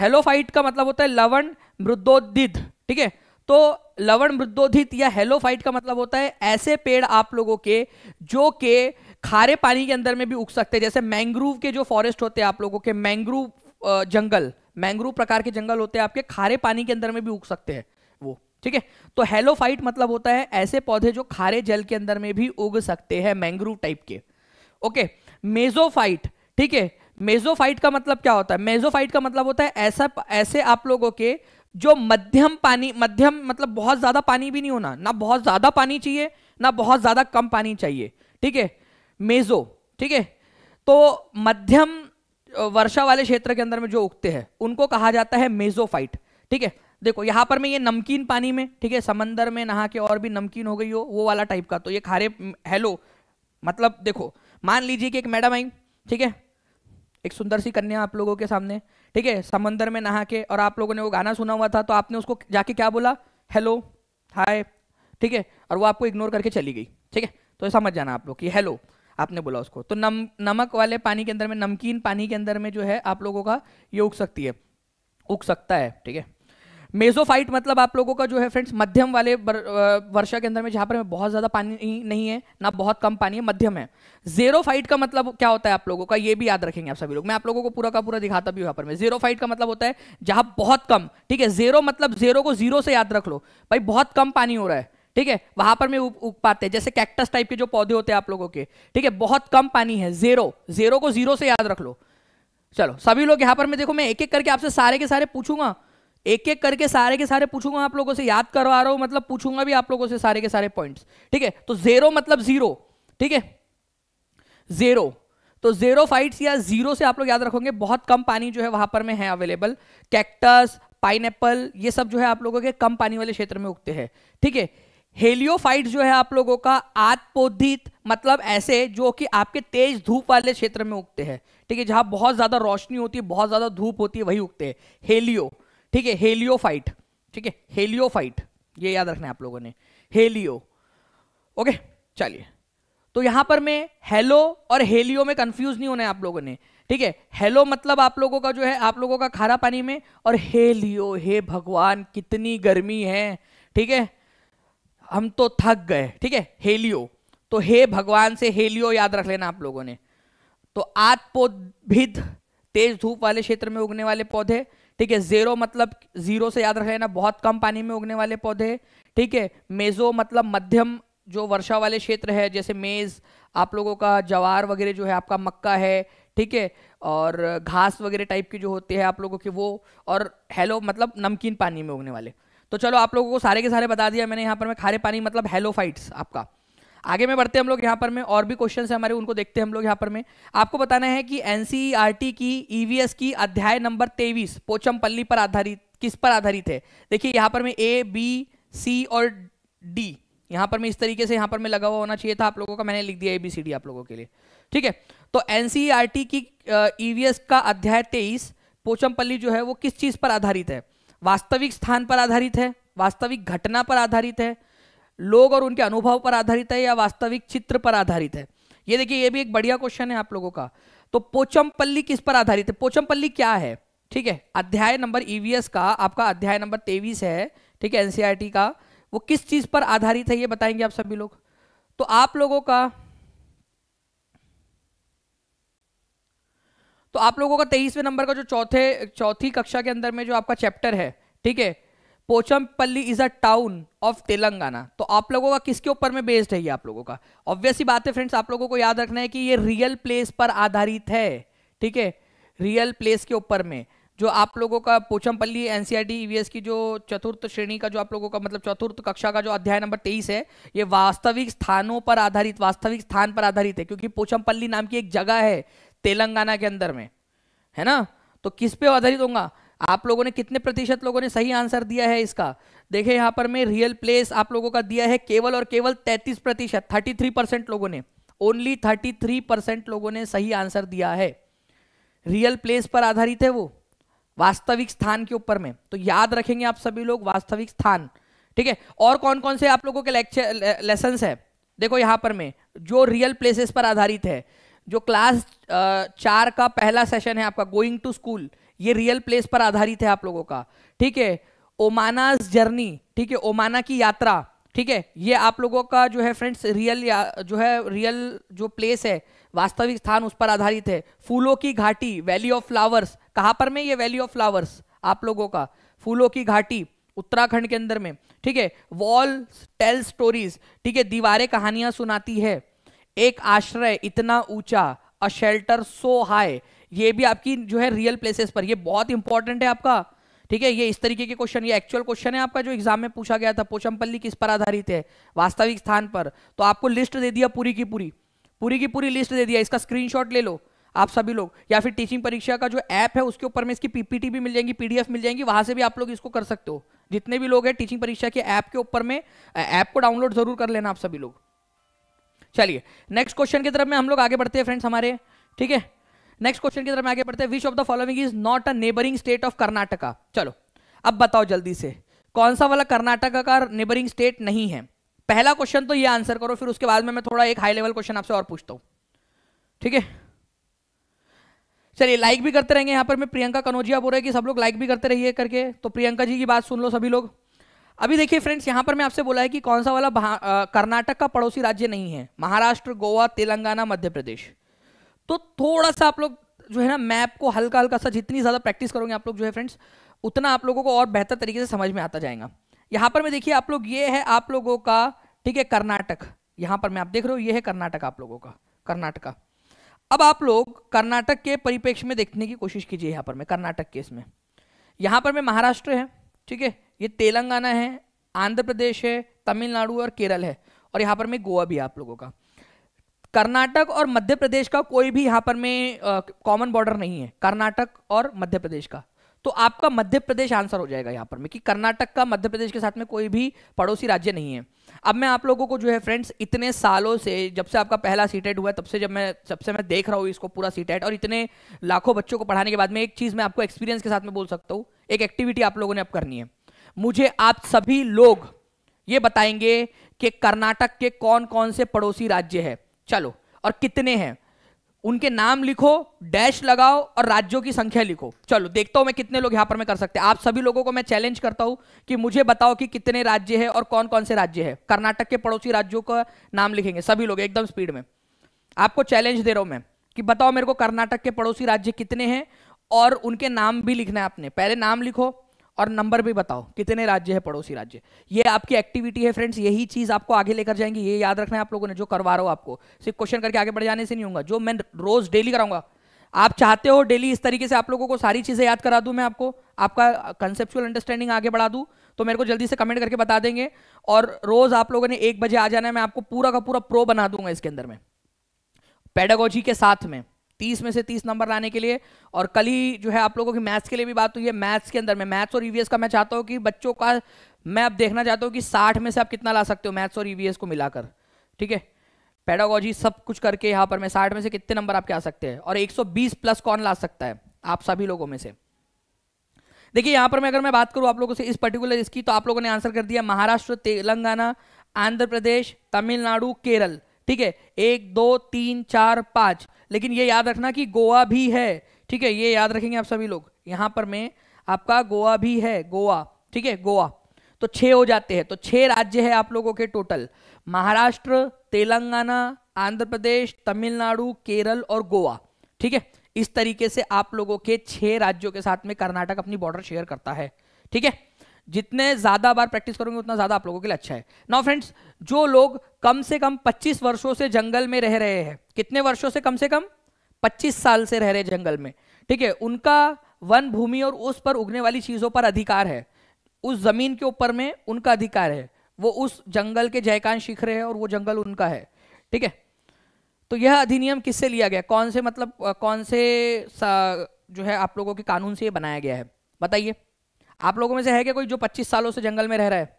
halophyte का मतलब होता है लवण मृदोदिद ठीक है तो लवण मृदोधित या हेलोफाइट का मतलब होता है ऐसे पेड़ आप लोगों के जो के खारे पानी के अंदर में भी उग सकते हैं जैसे मैंग्रोव के जो फॉरेस्ट होते हैं आप लोगों के मैंग्रोव जंगल मैंग्रोव प्रकार के जंगल होते हैं आपके खारे पानी के अंदर में भी उग सकते हैं वो ठीक है तो हेलोफाइट मतलब होता है ऐसे पौधे जो खारे जल के अंदर में भी उग सकते हैं मैंग्रोव टाइप के ओके मेजोफाइट ठीक है मेजोफाइट का मतलब क्या होता है मेजोफाइट का मतलब होता है ऐसा ऐसे आप लोगों के जो मध्यम पानी मध्यम मतलब बहुत ज़्यादा पानी भी नहीं होना ना बहुत ज़्यादा पानी चाहिए ना बहुत ज़्यादा कम पानी चाहिए ठीक है मेज़ो ठीक है तो मध्यम वर्षा वाले क्षेत्र के अंदर में जो उगते हैं उनको कहा जाता है मेजोफाइट ठीक है देखो यहां पर मैं ये नमकीन पानी में ठीक है समंदर में नहा के और भी नमकीन हो गई हो वो वाला टाइप का तो ये खारे हेलो मतलब देखो मान लीजिए कि एक मैडम आई ठीक है एक सुंदर सी कन्या आप लोगों के सामने ठीक है समंदर में नहा के और आप लोगों ने वो गाना सुना हुआ था तो आपने उसको जाके क्या बोला हेलो हाय ठीक है और वो आपको इग्नोर करके चली गई ठीक है तो समझ जाना आप लोग कि हेलो आपने बोला उसको तो नम नमक वाले पानी के अंदर में नमकीन पानी के अंदर में जो है आप लोगों का ये उग सकती है उग सकता है ठीक है मेजोफाइट मतलब आप लोगों का जो है फ्रेंड्स मध्यम वाले वर्षा के अंदर में जहां पर बहुत ज़्यादा पानी नहीं है ना बहुत कम पानी है मध्यम है जीरो फाइट का मतलब क्या होता है आप लोगों का ये भी याद रखेंगे आप सभी लोग मैं आप लोगों को पूरा का पूरा दिखाता भी यहां पर मैं जीरो फाइट का मतलब होता है जहां बहुत कम ठीक है जीरो मतलब जीरो को जीरो से याद रख लो भाई बहुत कम पानी हो रहा है ठीक है वहां पर मैं उग पाते हैं जैसे कैक्टस टाइप के जो पौधे होते हैं आप लोगों के ठीक है बहुत कम पानी है जीरो जीरो को जीरो से याद रख लो चलो सभी लोग यहाँ पर मैं देखो मैं एक एक करके आपसे सारे के सारे पूछूंगा एक एक करके सारे के सारे पूछूंगा आप लोगों से याद करवा रहा हूं मतलब पूछूंगा भी आप लोगों से सारे के सारे पॉइंट्स ठीक है तो जेरो मतलब जीरो ठीक है जेरो तो जेरो फाइट्स या जीरो से आप लोग याद रखोगे बहुत कम पानी जो है वहां पर में है अवेलेबल कैक्टस पाइन ये सब जो है आप लोगों के कम पानी वाले क्षेत्र में उगते हैं ठीक है हेलियोफाइट जो है आप लोगों का आत्पोधित मतलब ऐसे जो कि आपके तेज धूप वाले क्षेत्र में उगते हैं ठीक है जहां बहुत ज्यादा रोशनी होती है बहुत ज्यादा धूप होती है वही उगते हैं हेलियो ठीक है हेलियोफाइट ठीक है हेलियोफाइट ये याद रखना है आप लोगों ने हेलियो ओके चलिए तो यहां पर मैं हेलो और हेलियो में कंफ्यूज नहीं होना है आप लोगों ने ठीक है हेलो मतलब आप लोगों का जो है आप लोगों का खारा पानी में और हेलियो हे भगवान कितनी गर्मी है ठीक है हम तो थक गए ठीक है हेलियो तो हे भगवान से हेलियो याद रख लेना आप लोगों ने तो आत्पोभिद तेज धूप वाले क्षेत्र में उगने वाले पौधे ठीक है ज़ेरो मतलब ज़ीरो से याद रखा ना बहुत कम पानी में उगने वाले पौधे ठीक है मेज़ो मतलब मध्यम जो वर्षा वाले क्षेत्र है जैसे मेज़ आप लोगों का जवार वगैरह जो है आपका मक्का है ठीक है और घास वगैरह टाइप की जो होती है आप लोगों की वो और हेलो मतलब नमकीन पानी में उगने वाले तो चलो आप लोगों को सारे के सारे बता दिया मैंने यहाँ पर मैं खारे पानी मतलब हेलोफाइट्स आपका आगे में बढ़ते हैं हम लोग यहाँ पर में और भी क्वेश्चन है हमारे उनको देखते हैं हम लोग यहाँ पर में आपको बताना है कि एनसीईआरटी e की ईवीएस e की अध्याय नंबर तेईस पल्ली पर आधारित किस पर आधारित है देखिए यहाँ पर में ए बी सी और डी यहाँ पर में इस तरीके से यहाँ पर में लगा हुआ होना चाहिए था आप लोगों का मैंने लिख दिया ए बी सी डी आप लोगों के लिए ठीक है तो एनसीईआरटी e की ईवीएस का अध्याय तेईस पोचमपल्ली जो है वो किस चीज पर आधारित है वास्तविक स्थान पर आधारित है वास्तविक घटना पर आधारित है लोग और उनके अनुभव पर आधारित है या वास्तविक चित्र पर आधारित है ये देखिए ये भी एक बढ़िया क्वेश्चन है आप लोगों का तो पोचमपल्ली किस पर आधारित है पोचमपल्ली क्या है ठीक है अध्याय नंबर ईवीएस e का आपका अध्याय नंबर तेईस है ठीक है एनसीईआरटी e का वो किस चीज पर आधारित है ये बताएंगे आप सभी लोग तो आप लोगों का तो आप लोगों का तेईसवें नंबर का जो चौथे चौथी कक्षा के अंदर में जो आपका चैप्टर है ठीक है Pochampally is a town of Telangana तो आप लोगों का किसके ऊपर में बेस्ड है ये आप लोगों का ऑब्वियसली बात है फ्रेंड्स आप लोगों को याद रखना है कि ये रियल प्लेस पर आधारित है ठीक है रियल प्लेस के ऊपर में जो आप लोगों का पोचमपल्ली एनसीईआरटी ईवीएस की जो चतुर्थ श्रेणी का जो आप लोगों का मतलब चतुर्थ कक्षा का जो अध्याय नंबर तेईस है ये वास्तविक स्थानों पर आधारित वास्तविक स्थान पर आधारित है क्योंकि पोचमपल्ली नाम की एक जगह है तेलंगाना के अंदर में है ना तो किस पे आधारित होगा आप लोगों ने कितने प्रतिशत लोगों ने सही आंसर दिया है इसका देखिए यहां पर मैं रियल प्लेस आप लोगों का दिया है केवल और केवल 33 प्रतिशत थर्टी परसेंट लोगों ने ओनली 33 परसेंट लोगों ने सही आंसर दिया है रियल प्लेस पर आधारित है वो वास्तविक स्थान के ऊपर में तो याद रखेंगे आप सभी लोग वास्तविक स्थान ठीक है और कौन कौन से आप लोगों के लेक्चर लेसन है देखो यहां पर में जो रियल प्लेसेस पर आधारित है जो क्लास चार का पहला सेशन है आपका गोइंग टू स्कूल ये रियल प्लेस पर आधारित है आप लोगों का ठीक है ओमानाज जर्नी ठीक है ओमाना की यात्रा ठीक है ये आप लोगों का जो है फ्रेंड्स रियल या जो है रियल जो प्लेस है वास्तविक स्थान उस पर आधारित है फूलों की घाटी वैली ऑफ फ्लावर्स कहाँ पर में ये वैली ऑफ फ्लावर्स आप लोगों का फूलों की घाटी उत्तराखंड के अंदर में ठीक है वॉल टेल स्टोरीज ठीक है दीवारें कहानियां सुनाती है एक आश्रय इतना ऊंचा अ शेल्टर सो हाई ये भी आपकी जो है रियल प्लेसेस पर ये बहुत इंपॉर्टेंट है आपका ठीक है ये इस तरीके के क्वेश्चन ये एक्चुअल क्वेश्चन है आपका जो एग्जाम में पूछा गया था पोचमपल्ली किस पर आधारित है वास्तविक स्थान पर तो आपको लिस्ट दे दिया पूरी की पूरी पूरी की पूरी लिस्ट दे दिया इसका स्क्रीनशॉट ले लो आप सभी लोग या फिर टीचिंग परीक्षा का जो ऐप है उसके ऊपर में इसकी पीपीटी भी मिल जाएगी पीडीएफ मिल जाएगी वहां से भी आप लोग इसको कर सकते हो जितने भी लोग हैं टीचिंग परीक्षा के ऐप के ऊपर में ऐप को डाउनलोड जरूर कर लेना आप सभी लोग चलिए नेक्स्ट क्वेश्चन की तरफ में हम लोग आगे बढ़ते हैं फ्रेंड्स हमारे ठीक है नेक्स्ट क्वेश्चन की तरफ में आगे बढ़ते हैं which of the following is not a neighbouring state of Karnataka चलो अब बताओ जल्दी से कौन सा वाला कर्नाटका का नेबरिंग स्टेट नहीं है पहला क्वेश्चन तो ये आंसर करो फिर उसके बाद में मैं थोड़ा एक हाई लेवल क्वेश्चन आपसे और पूछता हूं ठीक है चलिए लाइक भी करते रहेंगे यहां पर मैं प्रियंका कनौजिया बोल रहे कि सब लोग लाइक भी करते रहिए करके तो प्रियंका जी की बात सुन लो सभी लोग अभी देखिए फ्रेंड्स यहां पर मैं आपसे बोला है कि कौन सा वाला कर्नाटक का पड़ोसी राज्य नहीं है महाराष्ट्र गोवा तेलंगाना मध्य प्रदेश तो थोड़ा सा आप लोग जो है ना मैप को हल्का हल्का सा जितनी ज़्यादा प्रैक्टिस करोगे आप लोग जो है फ्रेंड्स उतना आप लोगों को और बेहतर तरीके से समझ में आता जाएगा यहां पर मैं देखिए आप लोग ये है आप लोगों का ठीक है कर्नाटक यहाँ पर मैं आप देख रहे हो ये है कर्नाटक आप लोगों का कर्नाटक अब आप लोग कर्नाटक के परिप्रेक्ष्य में देखने की कोशिश कीजिए यहां पर मैं कर्नाटक के इसमें यहां पर मैं महाराष्ट्र है ठीक है ये तेलंगाना है आंध्र प्रदेश है तमिलनाडु और केरल है और यहाँ पर में गोवा भी आप लोगों का कर्नाटक और मध्य प्रदेश का कोई भी यहाँ पर में कॉमन बॉर्डर नहीं है कर्नाटक और मध्य प्रदेश का तो आपका मध्य प्रदेश आंसर हो जाएगा यहाँ पर में कि कर्नाटक का मध्य प्रदेश के साथ में कोई भी पड़ोसी राज्य नहीं है अब मैं आप लोगों को जो है फ्रेंड्स इतने सालों से जब से आपका पहला सी टेट e हुआ तब से जब मैं जब से मैं देख रहा हूँ इसको पूरा सी टेट e और इतने लाखों बच्चों को पढ़ाने के बाद में एक चीज़ मैं आपको एक्सपीरियंस के साथ में बोल सकता हूँ एक एक्टिविटी आप लोगों ने अब करनी है मुझे आप सभी लोग ये बताएंगे कि कर्नाटक के कौन कौन से पड़ोसी राज्य है चलो और कितने हैं उनके नाम लिखो डैश लगाओ और राज्यों की संख्या लिखो चलो देखता हूं मैं कितने लोग यहां पर मैं कर सकते हैं आप सभी लोगों को मैं चैलेंज करता हूं कि मुझे बताओ कि कितने राज्य है और कौन कौन से राज्य है कर्नाटक के पड़ोसी राज्यों का नाम लिखेंगे सभी लोग एकदम स्पीड में आपको चैलेंज दे रहा हूं मैं कि बताओ मेरे को कर्नाटक के पड़ोसी राज्य कितने हैं और उनके नाम भी लिखना है आपने पहले नाम लिखो और नंबर भी बताओ कितने राज्य है पड़ोसी राज्य ये आपकी एक्टिविटी है फ्रेंड्स यही चीज आपको आगे लेकर जाएंगे ये याद रखना है आप लोगों ने जो करवा रहा हो आपको सिर्फ क्वेश्चन करके आगे बढ़ जाने से नहीं होगा जो मैं रोज डेली कराऊंगा आप चाहते हो डेली इस तरीके से आप लोगों को सारी चीजें याद करा दूं मैं आपको आपका कंसेप्चुअल अंडरस्टैंडिंग आगे बढ़ा दूं तो मेरे को जल्दी से कमेंट करके बता देंगे और रोज आप लोगों ने एक बजे आ जाना है मैं आपको पूरा का पूरा प्रो बना दूंगा इसके अंदर में पेडागोजी के साथ में तीस में से तीस नंबर लाने के लिए और कल ही जो है आप लोगों की मैथ्स के लिए भी बात हुई है मैथ्स के अंदर में मैथ्स और ईवीएस e का मैं चाहता हूँ कि बच्चों का मैं अब देखना चाहता हूँ कि साठ में से आप कितना ला सकते हो मैथ्स और ईवीएस e को मिलाकर ठीक है पेडागोजी सब कुछ करके यहाँ पर मैं साठ में से कितने नंबर आपके आ सकते हैं और एक प्लस कौन ला सकता है आप सभी लोगों में से देखिए यहाँ पर मैं अगर मैं बात करूँ आप लोगों से इस पर्टिकुलर इसकी तो आप लोगों ने आंसर कर दिया महाराष्ट्र तेलंगाना आंध्र प्रदेश तमिलनाडु केरल ठीक है एक दो तीन चार पाँच लेकिन ये याद रखना कि गोवा भी है ठीक है ये याद रखेंगे आप सभी लोग यहां पर मैं आपका गोवा भी है गोवा ठीक है गोवा तो छे हो जाते हैं तो छे राज्य है आप लोगों के टोटल महाराष्ट्र तेलंगाना आंध्र प्रदेश तमिलनाडु केरल और गोवा ठीक है इस तरीके से आप लोगों के छह राज्यों के साथ में कर्नाटक अपनी बॉर्डर शेयर करता है ठीक है जितने ज़्यादा बार प्रैक्टिस करोगे उतना ज़्यादा आप लोगों के लिए अच्छा है नाउ फ्रेंड्स जो लोग कम से कम 25 वर्षों से जंगल में रह रहे हैं कितने वर्षों से कम से कम 25 साल से रह रहे जंगल में ठीक है उनका वन भूमि और उस पर उगने वाली चीज़ों पर अधिकार है उस ज़मीन के ऊपर में उनका अधिकार है वो उस जंगल के जयकान सीख रहे हैं और वो जंगल उनका है ठीक है तो यह अधिनियम किससे लिया गया कौन से मतलब कौन से जो है आप लोगों के कानून से ये बनाया गया है बताइए आप लोगों में से है क्या कोई जो पच्चीस सालों से जंगल में रह रहा है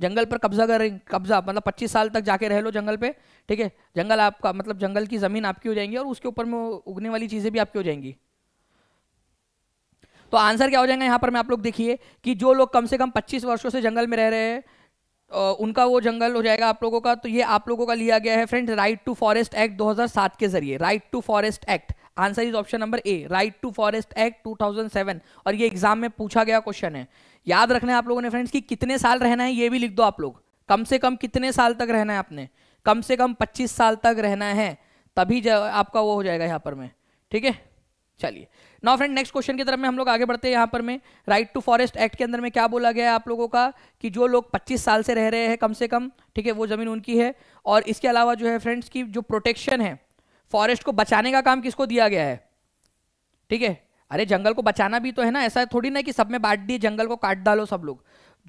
जंगल पर कब्जा कर कब्जा मतलब 25 साल तक जाके रह लो जंगल पे ठीक है जंगल आपका मतलब जंगल की ज़मीन आपकी हो जाएंगी और उसके ऊपर में उगने वाली चीज़ें भी आपकी हो जाएंगी तो आंसर क्या हो जाएगा यहाँ पर मैं आप लोग देखिए कि जो लोग कम से कम 25 वर्षों से जंगल में रह रहे हैं उनका वो जंगल हो जाएगा आप लोगों का तो ये आप लोगों का लिया गया है friend right to forest act 2007 के जरिए right to forest act answer is option number A right to forest act 2007 और ये एग्जाम में पूछा गया क्वेश्चन है याद रखना है आप लोगों ने फ्रेंड्स कि कितने साल रहना है ये भी लिख दो आप लोग कम से कम कितने साल तक रहना है आपने कम से कम 25 साल तक रहना है तभी आपका वो हो जाएगा यहाँ पर में ठीक है चलिए नाउ फ्रेंड नेक्स्ट क्वेश्चन की तरफ में हम लोग आगे बढ़ते हैं यहाँ पर में राइट टू फॉरेस्ट एक्ट के अंदर में क्या बोला गया है आप लोगों का कि जो लोग 25 साल से रह रहे हैं कम से कम ठीक है वो ज़मीन उनकी है और इसके अलावा जो है फ्रेंड्स की जो प्रोटेक्शन है फॉरेस्ट को बचाने का काम किसको दिया गया है ठीक है अरे जंगल को बचाना भी तो है ना ऐसा थोड़ी ना कि सब में बांट दिए जंगल को काट डालो सब लोग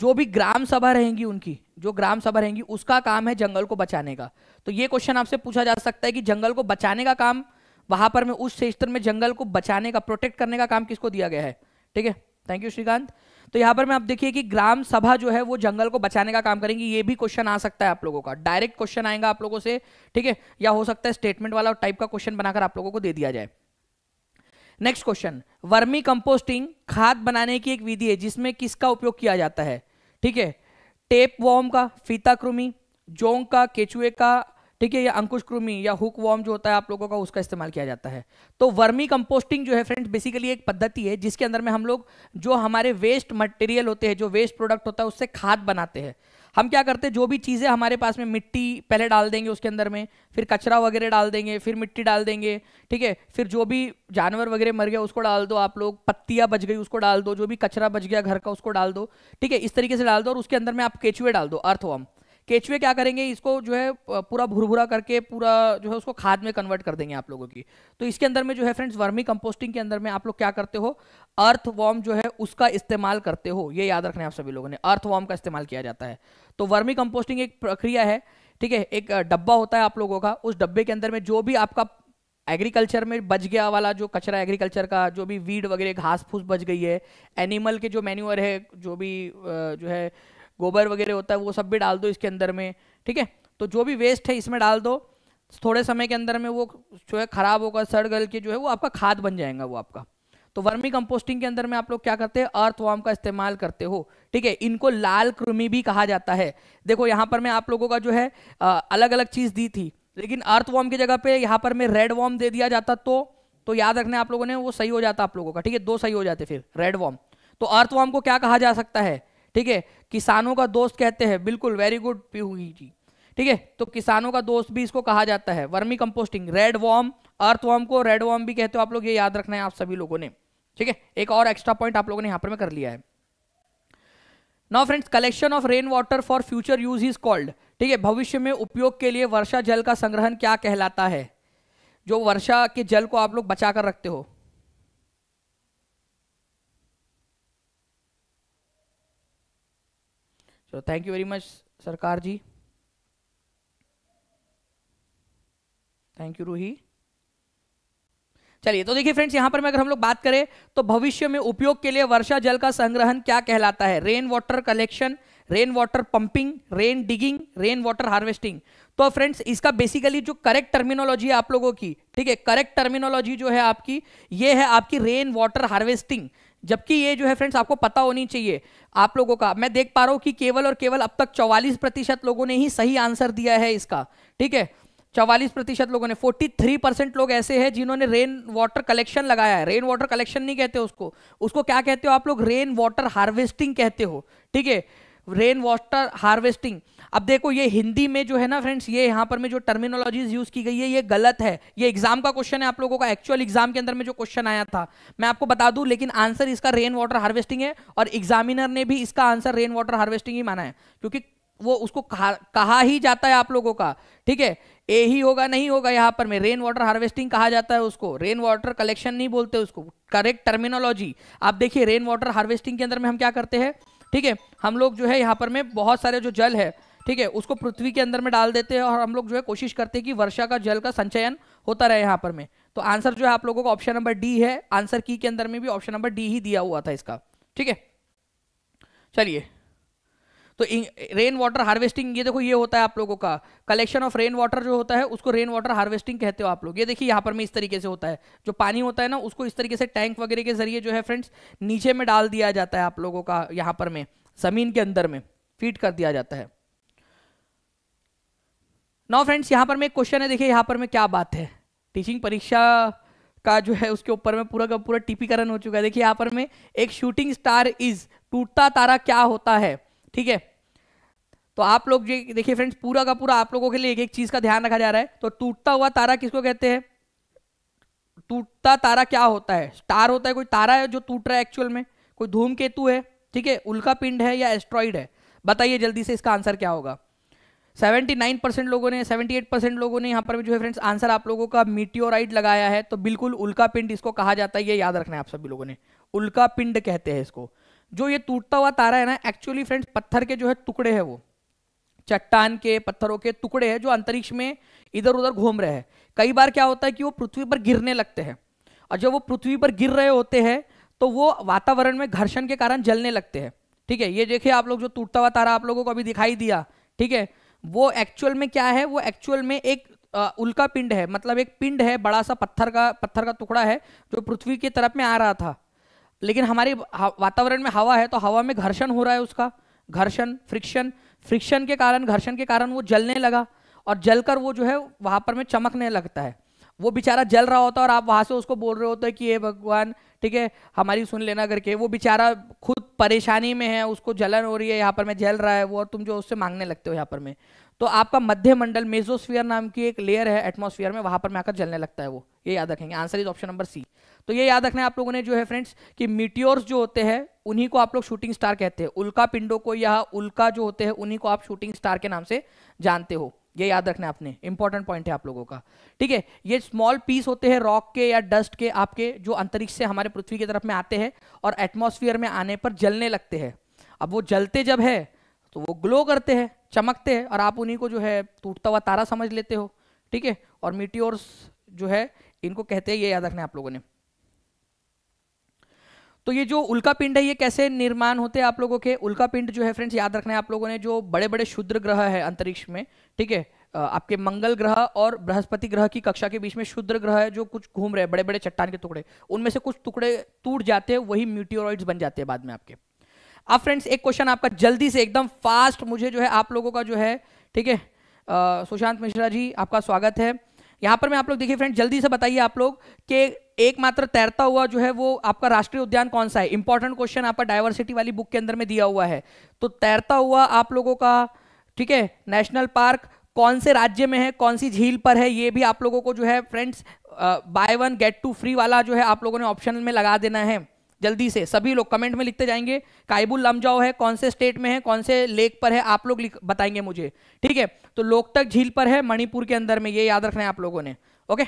जो भी ग्राम सभा रहेंगी उनकी जो ग्राम सभा रहेंगी उसका काम है जंगल को बचाने का तो ये क्वेश्चन आपसे पूछा जा सकता है कि जंगल को बचाने का काम वहां पर में उस क्षेत्र में जंगल को बचाने का प्रोटेक्ट करने का काम किसको दिया गया है ठीक है थैंक यू श्रीकांत तो यहां पर मैं आप देखिए कि ग्राम सभा जो है वो जंगल को बचाने का काम करेंगी ये भी क्वेश्चन आ सकता है आप लोगों का डायरेक्ट क्वेश्चन आएगा आप लोगों से ठीक है या हो सकता है स्टेटमेंट वाला टाइप का क्वेश्चन बनाकर आप लोगों को दे दिया जाए नेक्स्ट क्वेश्चन वर्मी कंपोस्टिंग खाद बनाने की एक विधि है जिसमें किसका उपयोग किया जाता है ठीक है टेप वॉम का फीता कृमि जोंग का केचुए का ठीक है या अंकुश कृमि या हुक वॉर्म जो होता है आप लोगों का उसका इस्तेमाल किया जाता है तो वर्मी कंपोस्टिंग जो है फ्रेंड्स बेसिकली एक पद्धति है जिसके अंदर में हम लोग जो हमारे वेस्ट मटेरियल होते हैं जो वेस्ट प्रोडक्ट होता है उससे खाद बनाते हैं हम क्या करते हैं जो भी चीज़ें हमारे पास में मिट्टी पहले डाल देंगे उसके अंदर में फिर कचरा वगैरह डाल देंगे फिर मिट्टी डाल देंगे ठीक है फिर जो भी जानवर वगैरह मर गया उसको डाल दो आप लोग पत्तियाँ बच गई उसको डाल दो जो भी कचरा बच गया घर का उसको डाल दो ठीक है इस तरीके से डाल दो और उसके अंदर में आप केचुए डाल दो अर्थवम केचुए क्या करेंगे इसको जो है पूरा भुर भुरा करके पूरा जो है उसको खाद में कन्वर्ट कर देंगे आप लोगों की तो इसके अंदर में जो है फ्रेंड्स वर्मी कंपोस्टिंग के अंदर में आप लोग क्या करते हो अर्थ वॉर्म जो है उसका इस्तेमाल करते हो ये याद रखना आप सभी लोगों ने अर्थ वॉर्म का इस्तेमाल किया जाता है तो वर्मी कंपोस्टिंग एक प्रक्रिया है ठीक है एक डब्बा होता है आप लोगों का उस डब्बे के अंदर में जो भी आपका एग्रीकल्चर में बच गया वाला जो कचरा एग्रीकल्चर का जो भी वीड वगैरह घास फूस बच गई है एनिमल के जो मैन्यूअर है जो भी जो है गोबर वगैरह होता है वो सब भी डाल दो इसके अंदर में ठीक है तो जो भी वेस्ट है इसमें डाल दो थोड़े समय के अंदर में वो जो है ख़राब होगा सड़ गल के जो है वो आपका खाद बन जाएगा वो आपका तो वर्मी कंपोस्टिंग के अंदर में आप लोग क्या करते हैं अर्थ वार्म का इस्तेमाल करते हो ठीक है इनको लाल कृमि भी कहा जाता है देखो यहाँ पर मैं आप लोगों का जो है अलग अलग चीज़ दी थी लेकिन अर्थवॉर्म की जगह पे यहाँ पर मैं रेड वॉर्म दे दिया जाता तो तो याद रखना आप लोगों ने वो सही हो जाता आप लोगों का ठीक है दो सही हो जाते फिर रेड वॉर्म तो अर्थवॉर्म को क्या कहा जा सकता है ठीक है किसानों का दोस्त कहते हैं बिल्कुल वेरी गुड पीहूगी जी ठीक है तो किसानों का दोस्त भी इसको कहा जाता है vermi composting red worm earth worm को रेड वॉर्म भी कहते हो आप लोग ये याद रखना है आप सभी लोगों ने ठीक है एक और एक्स्ट्रा पॉइंट आप लोगों ने यहाँ पर मैं कर लिया है now friends collection of rain water for future use is called ठीक है भविष्य में उपयोग के लिए वर्षा जल का संग्रहण क्या कहलाता है जो वर्षा के जल को आप लोग बचा कर रखते हो so thank you very much सरकार जी थैंक यू रूही चलिए तो देखिए फ्रेंड्स यहां पर मैं अगर हम लोग बात करें तो भविष्य में उपयोग के लिए वर्षा जल का संग्रहण क्या कहलाता है rain water collection rain water pumping rain digging rain water harvesting तो फ्रेंड्स इसका बेसिकली जो करेक्ट टर्मिनोलॉजी है आप लोगों की ठीक है करेक्ट टर्मिनोलॉजी जो है आपकी ये है आपकी रेन वाटर हार्वेस्टिंग जबकि ये जो है फ्रेंड्स आपको पता होनी चाहिए आप लोगों का मैं देख पा रहा हूँ कि केवल और केवल अब तक चौवालीस प्रतिशत लोगों ने ही सही आंसर दिया है इसका ठीक है चौवालीस प्रतिशत लोगों ने 43 परसेंट लोग ऐसे हैं जिन्होंने रेन वाटर कलेक्शन लगाया है रेन वाटर कलेक्शन नहीं कहते उसको उसको क्या कहते हो आप लोग रेन वाटर हार्वेस्टिंग कहते हो ठीक है रेन वाटर हार्वेस्टिंग अब देखो ये हिंदी में जो है ना फ्रेंड्स ये यहाँ पर में जो टर्मिनोलॉजीज यूज की गई है ये गलत है ये एग्जाम का क्वेश्चन है आप लोगों का एक्चुअल एग्जाम के अंदर में जो क्वेश्चन आया था मैं आपको बता दूं लेकिन आंसर इसका रेन वाटर हार्वेस्टिंग है और एग्जामिनर ने भी इसका आंसर रेन वाटर हार्वेस्टिंग ही माना है क्योंकि वो उसको कहा, कहा ही जाता है आप लोगों का ठीक है ए ही होगा नहीं होगा यहाँ पर में रेन वाटर हार्वेस्टिंग कहा जाता है उसको रेन वाटर कलेक्शन नहीं बोलते उसको करेक्ट टर्मिनोलॉजी आप देखिए रेन वाटर हार्वेस्टिंग के अंदर में हम क्या करते हैं ठीक है हम लोग जो है यहाँ पर में बहुत सारे जो जल है ठीक है उसको पृथ्वी के अंदर में डाल देते हैं और हम लोग जो है कोशिश करते हैं कि वर्षा का जल का संचयन होता रहे यहां पर में तो आंसर जो है आप लोगों का ऑप्शन नंबर डी है आंसर की के अंदर में भी ऑप्शन नंबर डी ही दिया हुआ था इसका ठीक है चलिए तो रेन वाटर हार्वेस्टिंग ये देखो ये होता है आप लोगों का कलेक्शन ऑफ रेन वाटर जो होता है उसको रेन वाटर हार्वेस्टिंग कहते हो आप लोग ये देखिए यहाँ पर में इस तरीके से होता है जो पानी होता है ना उसको इस तरीके से टैंक वगैरह के जरिए जो है फ्रेंड्स नीचे में डाल दिया जाता है आप लोगों का यहाँ पर में ज़मीन के अंदर में फीट कर दिया जाता है नो फ्रेंड्स यहाँ पर मैं एक क्वेश्चन है देखिए यहाँ पर मैं क्या बात है टीचिंग परीक्षा का जो है उसके ऊपर में पूरा का पूरा टिपीकरण हो चुका है देखिए यहाँ पर मैं एक शूटिंग स्टार इज टूटता तारा क्या होता है ठीक है तो आप लोग जो देखिए फ्रेंड्स पूरा का पूरा आप लोगों के लिए एक एक चीज का ध्यान रखा जा रहा है तो टूटता हुआ तारा किसको कहते हैं टूटता तारा क्या होता है स्टार होता है कोई तारा है जो टूट रहा है एक्चुअल में कोई केतु है ठीक है उल्का पिंड है या एस्ट्रॉइड है बताइए जल्दी से इसका आंसर क्या होगा 79 परसेंट लोगों ने 78 परसेंट लोगों ने यहाँ पर जो है फ्रेंड्स आंसर आप लोगों का मीटियोराइट लगाया है तो बिल्कुल उल्का पिंड इसको कहा जाता है ये याद रखना है आप सभी लोगों ने उल्का पिंड कहते हैं इसको जो ये टूटता हुआ तारा है ना एक्चुअली फ्रेंड्स पत्थर के जो है टुकड़े है वो चट्टान के पत्थरों के टुकड़े है जो अंतरिक्ष में इधर उधर घूम रहे हैं कई बार क्या होता है कि वो पृथ्वी पर गिरने लगते हैं और जब वो पृथ्वी पर गिर रहे होते हैं तो वो वातावरण में घर्षण के कारण जलने लगते हैं ठीक है ये देखिए आप लोग जो टूटता हुआ तारा आप लोगों को अभी दिखाई दिया ठीक है वो एक्चुअल में क्या है वो एक्चुअल में एक आ, उल्का पिंड है मतलब एक पिंड है बड़ा सा पत्थर का पत्थर का टुकड़ा है जो पृथ्वी की तरफ में आ रहा था लेकिन हमारे वातावरण में हवा है तो हवा में घर्षण हो रहा है उसका घर्षण फ्रिक्शन फ्रिक्शन के कारण घर्षण के कारण वो जलने लगा और जलकर वो जो है वहाँ पर में चमकने लगता है वो बेचारा जल रहा होता है और आप वहां से उसको बोल रहे होते हैं कि ये भगवान ठीक है हमारी सुन लेना करके वो बेचारा खुद परेशानी में है उसको जलन हो रही है यहाँ पर मैं जल रहा है वो और तुम जो उससे मांगने लगते हो यहाँ पर मैं तो आपका मध्य मंडल मेजोस्फियर नाम की एक लेयर है एटमोस्फियर में वहां पर मैं आकर जलने लगता है वो ये याद रखेंगे answer is option number C तो ये याद रखना है आप लोगों ने जो है फ्रेंड्स कि मीटियोर्स जो होते हैं उन्हीं को आप लोग शूटिंग स्टार कहते हैं उल्का पिंडों को या उल्का जो होते हैं उन्हीं को आप शूटिंग स्टार के नाम से जानते हो ये याद रखना आपने इंपॉर्टेंट पॉइंट है आप लोगों का ठीक है ये स्मॉल पीस होते हैं रॉक के या डस्ट के आपके जो अंतरिक्ष से हमारे पृथ्वी की तरफ में आते हैं और एटमोसफियर में आने पर जलने लगते हैं अब वो जलते जब है तो वो ग्लो करते हैं चमकते हैं और आप उन्हीं को जो है टूटता हुआ तारा समझ लेते हो ठीक है और मीटियोर्स जो है इनको कहते हैं ये याद रखना आप लोगों ने तो ये जो उल्का पिंड है ये कैसे निर्माण होते हैं आप लोगों के उल्का पिंड जो है फ्रेंड्स याद रखना है आप लोगों ने जो बड़े बड़े शुद्र ग्रह है अंतरिक्ष में ठीक है आपके मंगल ग्रह और बृहस्पति ग्रह की कक्षा के बीच में शुद्र ग्रह है जो कुछ घूम रहे हैं बड़े बड़े चट्टान के टुकड़े उनमें से कुछ टुकड़े टूट जाते हैं वही म्यूटियोरॉइड्स बन जाते हैं बाद में आपके अब फ्रेंड्स एक क्वेश्चन आपका जल्दी से एकदम फास्ट मुझे जो है आप लोगों का जो है ठीक है सुशांत मिश्रा जी आपका स्वागत है यहाँ पर मैं आप लोग देखिए फ्रेंड जल्दी से बताइए आप लोग कि एकमात्र तैरता हुआ जो है वो आपका राष्ट्रीय उद्यान कौन सा है इंपॉर्टेंट क्वेश्चन आपका डाइवर्सिटी वाली बुक के अंदर में दिया हुआ है तो तैरता हुआ आप लोगों का ठीक है नेशनल पार्क कौन से राज्य में है कौन सी झील पर है ये भी आप लोगों को जो है friends buy one get two free वाला जो है आप लोगों ने ऑप्शन में लगा देना है जल्दी से सभी लोग कमेंट में लिखते जाएंगे काइबुल लमजाओ है कौन से स्टेट में है कौन से लेक पर है आप लोग बताएंगे मुझे ठीक है तो लोकटक झील पर है मणिपुर के अंदर में ये याद रखना है आप लोगों ने okay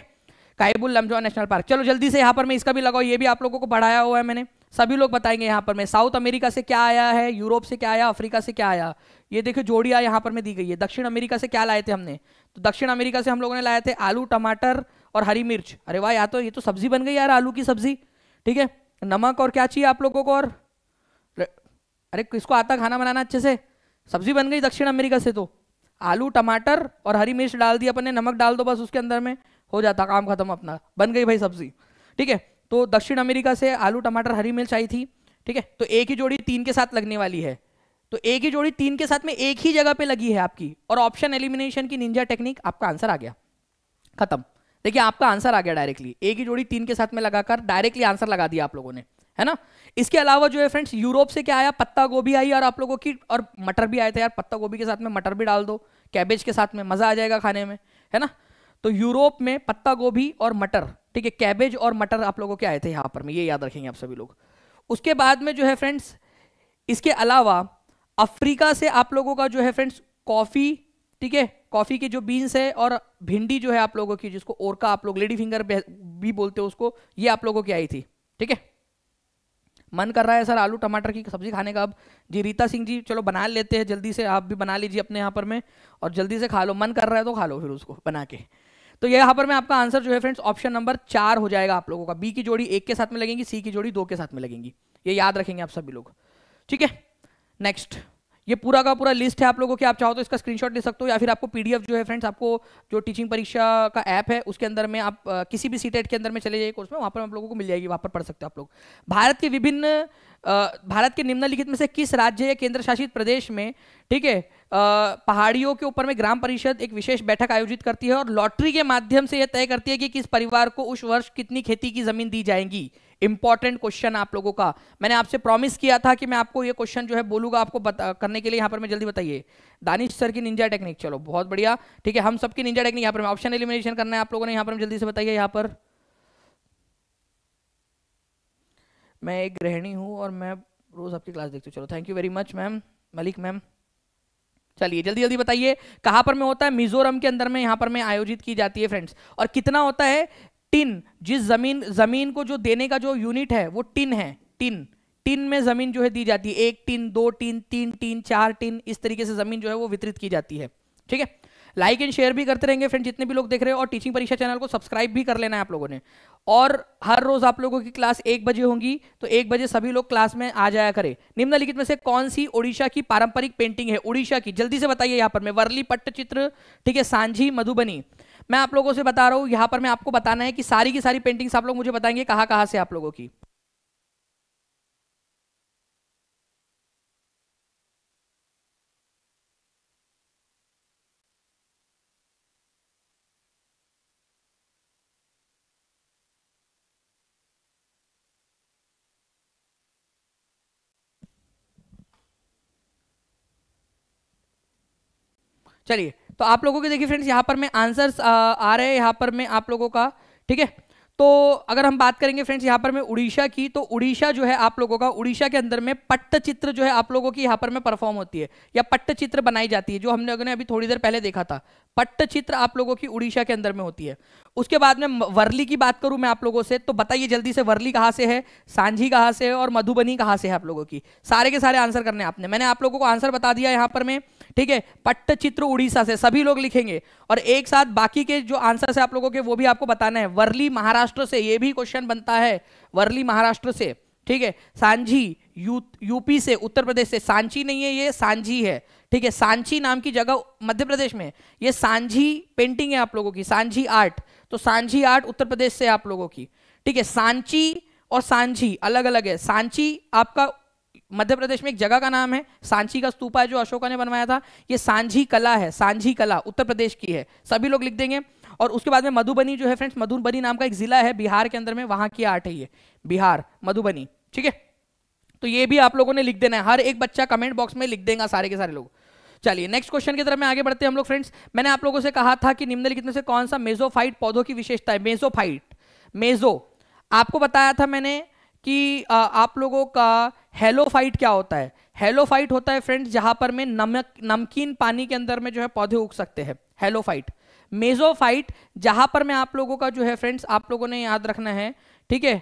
Keibul Lamjao national park चलो जल्दी से यहां पर मैं इसका भी लगाओ ये भी आप लोगों को बढ़ाया हुआ है मैंने सभी लोग बताएंगे यहाँ पर मैं साउथ अमेरिका से क्या आया है यूरोप से क्या आया अफ्रीका से क्या आया ये देखिए जोड़िया यहां पर मैं दी गई है दक्षिण अमेरिका से क्या लाए थे हमने तो दक्षिण अमेरिका से हम लोगों ने लाए थे आलू टमाटर और हरी मिर्च अरे वाह या तो ये तो सब्जी बन गई यार आलू की सब्जी ठीक है नमक और क्या चाहिए आप लोगों को और अरे किसको आता खाना बनाना अच्छे से सब्जी बन गई दक्षिण अमेरिका से तो आलू टमाटर और हरी मिर्च डाल दी अपने नमक डाल दो बस उसके अंदर में हो जाता काम खत्म अपना बन गई भाई सब्जी ठीक है तो दक्षिण अमेरिका से आलू टमाटर हरी मिर्च आई थी ठीक है तो एक ही जोड़ी तीन के साथ लगने वाली है तो एक ही जोड़ी तीन के साथ में एक ही जगह पे लगी है आपकी और ऑप्शन एलिमिनेशन की निंजा टेक्निक आपका आंसर आ गया खत्म देखिए आपका आंसर आ गया डायरेक्टली ए की जोड़ी तीन के साथ में लगाकर डायरेक्टली आंसर लगा दिया आप लोगों ने है ना इसके अलावा जो है फ्रेंड्स यूरोप से क्या आया पत्ता गोभी आई और आप लोगों की और मटर भी आए थे यार पत्ता गोभी के साथ में मटर भी डाल दो कैबेज के साथ में मजा आ जाएगा खाने में है ना तो यूरोप में पत्ता गोभी और मटर ठीक है कैबेज और मटर आप लोगों के आए थे यहां पर में ये याद रखेंगे आप सभी लोग उसके बाद में जो है फ्रेंड्स इसके अलावा अफ्रीका से आप लोगों का जो है फ्रेंड्स कॉफ़ी ठीक है कॉफ़ी के जो बीन्स है और भिंडी जो है आप लोगों की जिसको ओरका आप लोग लेडी फिंगर भी बोलते हो उसको ये आप लोगों की आई थी ठीक है मन कर रहा है सर आलू टमाटर की सब्जी खाने का अब जी रीता सिंह जी चलो बना लेते हैं जल्दी से आप भी बना लीजिए अपने यहाँ पर में और जल्दी से खा लो मन कर रहा है तो खा लो फिर उसको बना के तो यहाँ पर मैं आपका आंसर जो है फ्रेंड्स ऑप्शन नंबर चार हो जाएगा आप लोगों का बी की जोड़ी एक के साथ में लगेंगी सी की जोड़ी दो के साथ में लगेंगी ये याद रखेंगे आप सभी लोग ठीक है नेक्स्ट ये पूरा का पूरा लिस्ट है आप लोगों की आप चाहो तो इसका स्क्रीनशॉट ले सकते हो या फिर आपको पीडीएफ जो है फ्रेंड्स आपको जो टीचिंग परीक्षा का ऐप है उसके अंदर में आप किसी भी सीटेट के अंदर में चले जाइए कोर्स में वहाँ पर आप लोगों को मिल जाएगी वहाँ पर पढ़ सकते हो आप लोग भारत के विभिन्न भारत के निम्नलिखित में से किस राज्य या केंद्र शासित प्रदेश में ठीक है पहाड़ियों के ऊपर में ग्राम परिषद एक विशेष बैठक आयोजित करती है और लॉटरी के माध्यम से यह तय करती है कि किस परिवार को उस वर्ष कितनी खेती की जमीन दी जाएगी इंपॉर्टेंट क्वेश्चन आप लोगों का मैंने आपसे प्रॉमिस किया था कि मैं आपको ये क्वेश्चन जो है बोलूंगा आपको बता, करने के लिए यहां पर मैं जल्दी बताइए दानिश सर की निंजा टेक्निक चलो बहुत बढ़िया ठीक है हम सबकी निंजा टेक्निक यहां पर ऑप्शन एलिमिनेशन करना है आप लोगों ने यहां पर जल्दी से बताइए यहां पर मैं एक गृहिणी हूं और मैं रोज आपकी क्लास देखती हूँ चलो thank you very much ma'am Malik ma'am चलिए जल्दी जल्दी बताइए कहां पर में होता है मिजोरम के अंदर में यहां पर में आयोजित की जाती है फ्रेंड्स और कितना होता है टिन जिस जमीन जमीन को जो देने का जो यूनिट है वो टिन है टिन टिन में जमीन जो है दी जाती है एक टिन दो टिन तीन टिन चार टिन इस तरीके से जमीन जो है वो वितरित की जाती है ठीक है लाइक एंड शेयर भी करते रहेंगे फ्रेंड जितने भी लोग देख रहे हो और टीचिंग परीक्षा चैनल को सब्सक्राइब भी कर लेना है आप लोगों ने और हर रोज आप लोगों की क्लास एक बजे होंगी तो एक बजे सभी लोग क्लास में आ जाया करें निम्नलिखित में से कौन सी ओडिशा की पारंपरिक पेंटिंग है ओडिशा की जल्दी से बताइए यहाँ पर मैं वर्ली पट्ट चित्र ठीक है सांझी मधुबनी मैं आप लोगों से बता रहा हूं यहां पर मैं आपको बताना है कि सारी की सारी पेंटिंग्स आप लोग मुझे बताएंगे कहां कहाँ से आप लोगों की चलिए तो आप लोगों के देखिए फ्रेंड्स यहाँ पर मैं आंसर्स आ रहे हैं यहाँ पर मैं आप लोगों का ठीक है तो अगर हम बात करेंगे फ्रेंड्स यहाँ पर मैं उड़ीसा की तो उड़ीसा जो है आप लोगों का उड़ीसा के अंदर में पट्टचित्र जो है आप लोगों की यहाँ पर में परफॉर्म होती है या पट्टचित्र बनाई जाती है जो हमने ने अभी थोड़ी देर पहले देखा था पट्टचित्र आप लोगों की उड़ीसा के अंदर में होती है उसके बाद में वर्ली की बात करूं मैं आप लोगों से तो बताइए जल्दी से वर्ली कहाँ से है सांझी कहाँ से है और मधुबनी कहाँ से है आप लोगों की सारे के सारे आंसर करने आपने मैंने आप लोगों को आंसर बता दिया यहाँ पर मैं ठीक है पट्टचित्र उड़ीसा से सभी लोग लिखेंगे और एक साथ बाकी के जो आंसर है आप लोगों के वो भी आपको बताना है वर्ली महाराष्ट्र से ये भी क्वेश्चन बनता है वर्ली महाराष्ट्र से ठीक है सांझी यू यूपी से उत्तर प्रदेश से सांची नहीं है ये सांझी है ठीक है सांची नाम की जगह मध्य प्रदेश में ये सांझी पेंटिंग है आप लोगों की सांझी आर्ट तो सांझी आर्ट उत्तर प्रदेश से आप लोगों की ठीक है सांची और सांझी अलग अलग है सांची आपका मध्य प्रदेश में एक जगह का नाम है सांची का स्तूपा है जो अशोका ने बनवाया था ये सांझी कला है सांझी कला उत्तर प्रदेश की है सभी लोग लिख देंगे और उसके बाद में मधुबनी जो है फ्रेंड्स मधुबनी नाम का एक जिला है बिहार के अंदर में वहां की आर्ट है ये बिहार मधुबनी ठीक है तो ये भी आप लोगों ने लिख देना है हर एक बच्चा कमेंट बॉक्स में लिख देगा सारे के सारे लोग चलिए नेक्स्ट क्वेश्चन की तरफ में आगे बढ़ते हैं हम लोग फ्रेंड्स मैंने आप लोगों से कहा था कि निम्नलिखित में से कौन सा मेजोफाइट पौधों की विशेषता है मेजोफाइट मेजो आपको बताया था मैंने कि आ, आप लोगों का हेलोफाइट क्या होता है हेलोफाइट होता है फ्रेंड्स जहां पर में नमक नमकीन पानी के अंदर में जो है पौधे उग सकते हैं हेलोफाइट मेजोफाइट जहां पर मैं आप लोगों का जो है फ्रेंड्स आप लोगों ने याद रखना है ठीक है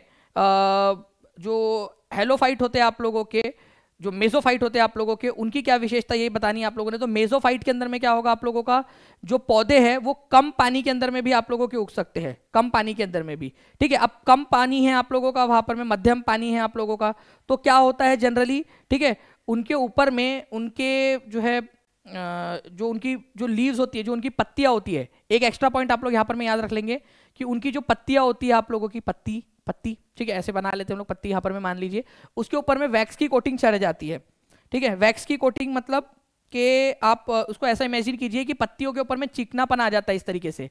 जो हेलोफाइट होते हैं आप लोगों के जो मेजोफाइट होते हैं आप लोगों के उनकी क्या विशेषता यही बतानी है आप लोगों ने तो मेजोफाइट के अंदर में क्या होगा आप लोगों का जो पौधे हैं वो कम पानी के अंदर में भी आप लोगों के उग सकते हैं कम पानी के अंदर में भी ठीक है अब कम पानी है आप लोगों का वहां पर में मध्यम पानी है आप लोगों का तो क्या होता है जनरली ठीक है उनके ऊपर में उनके जो है जो उनकी जो लीव्स होती है जो उनकी पत्तियां होती है एक एक्स्ट्रा पॉइंट आप लोग यहाँ पर में याद रख लेंगे कि उनकी जो पत्तियां होती है आप लोगों की पत्ती पत्ती ठीक है ऐसे बना लेते हैं हम लोग पत्ती यहाँ पर मैं मान लीजिए उसके ऊपर में वैक्स की कोटिंग चढ़ जाती है ठीक है वैक्स की कोटिंग मतलब कि आप उसको ऐसा इमेजिन कीजिए कि पत्तियों के ऊपर में चिकनापन आ जाता है इस तरीके से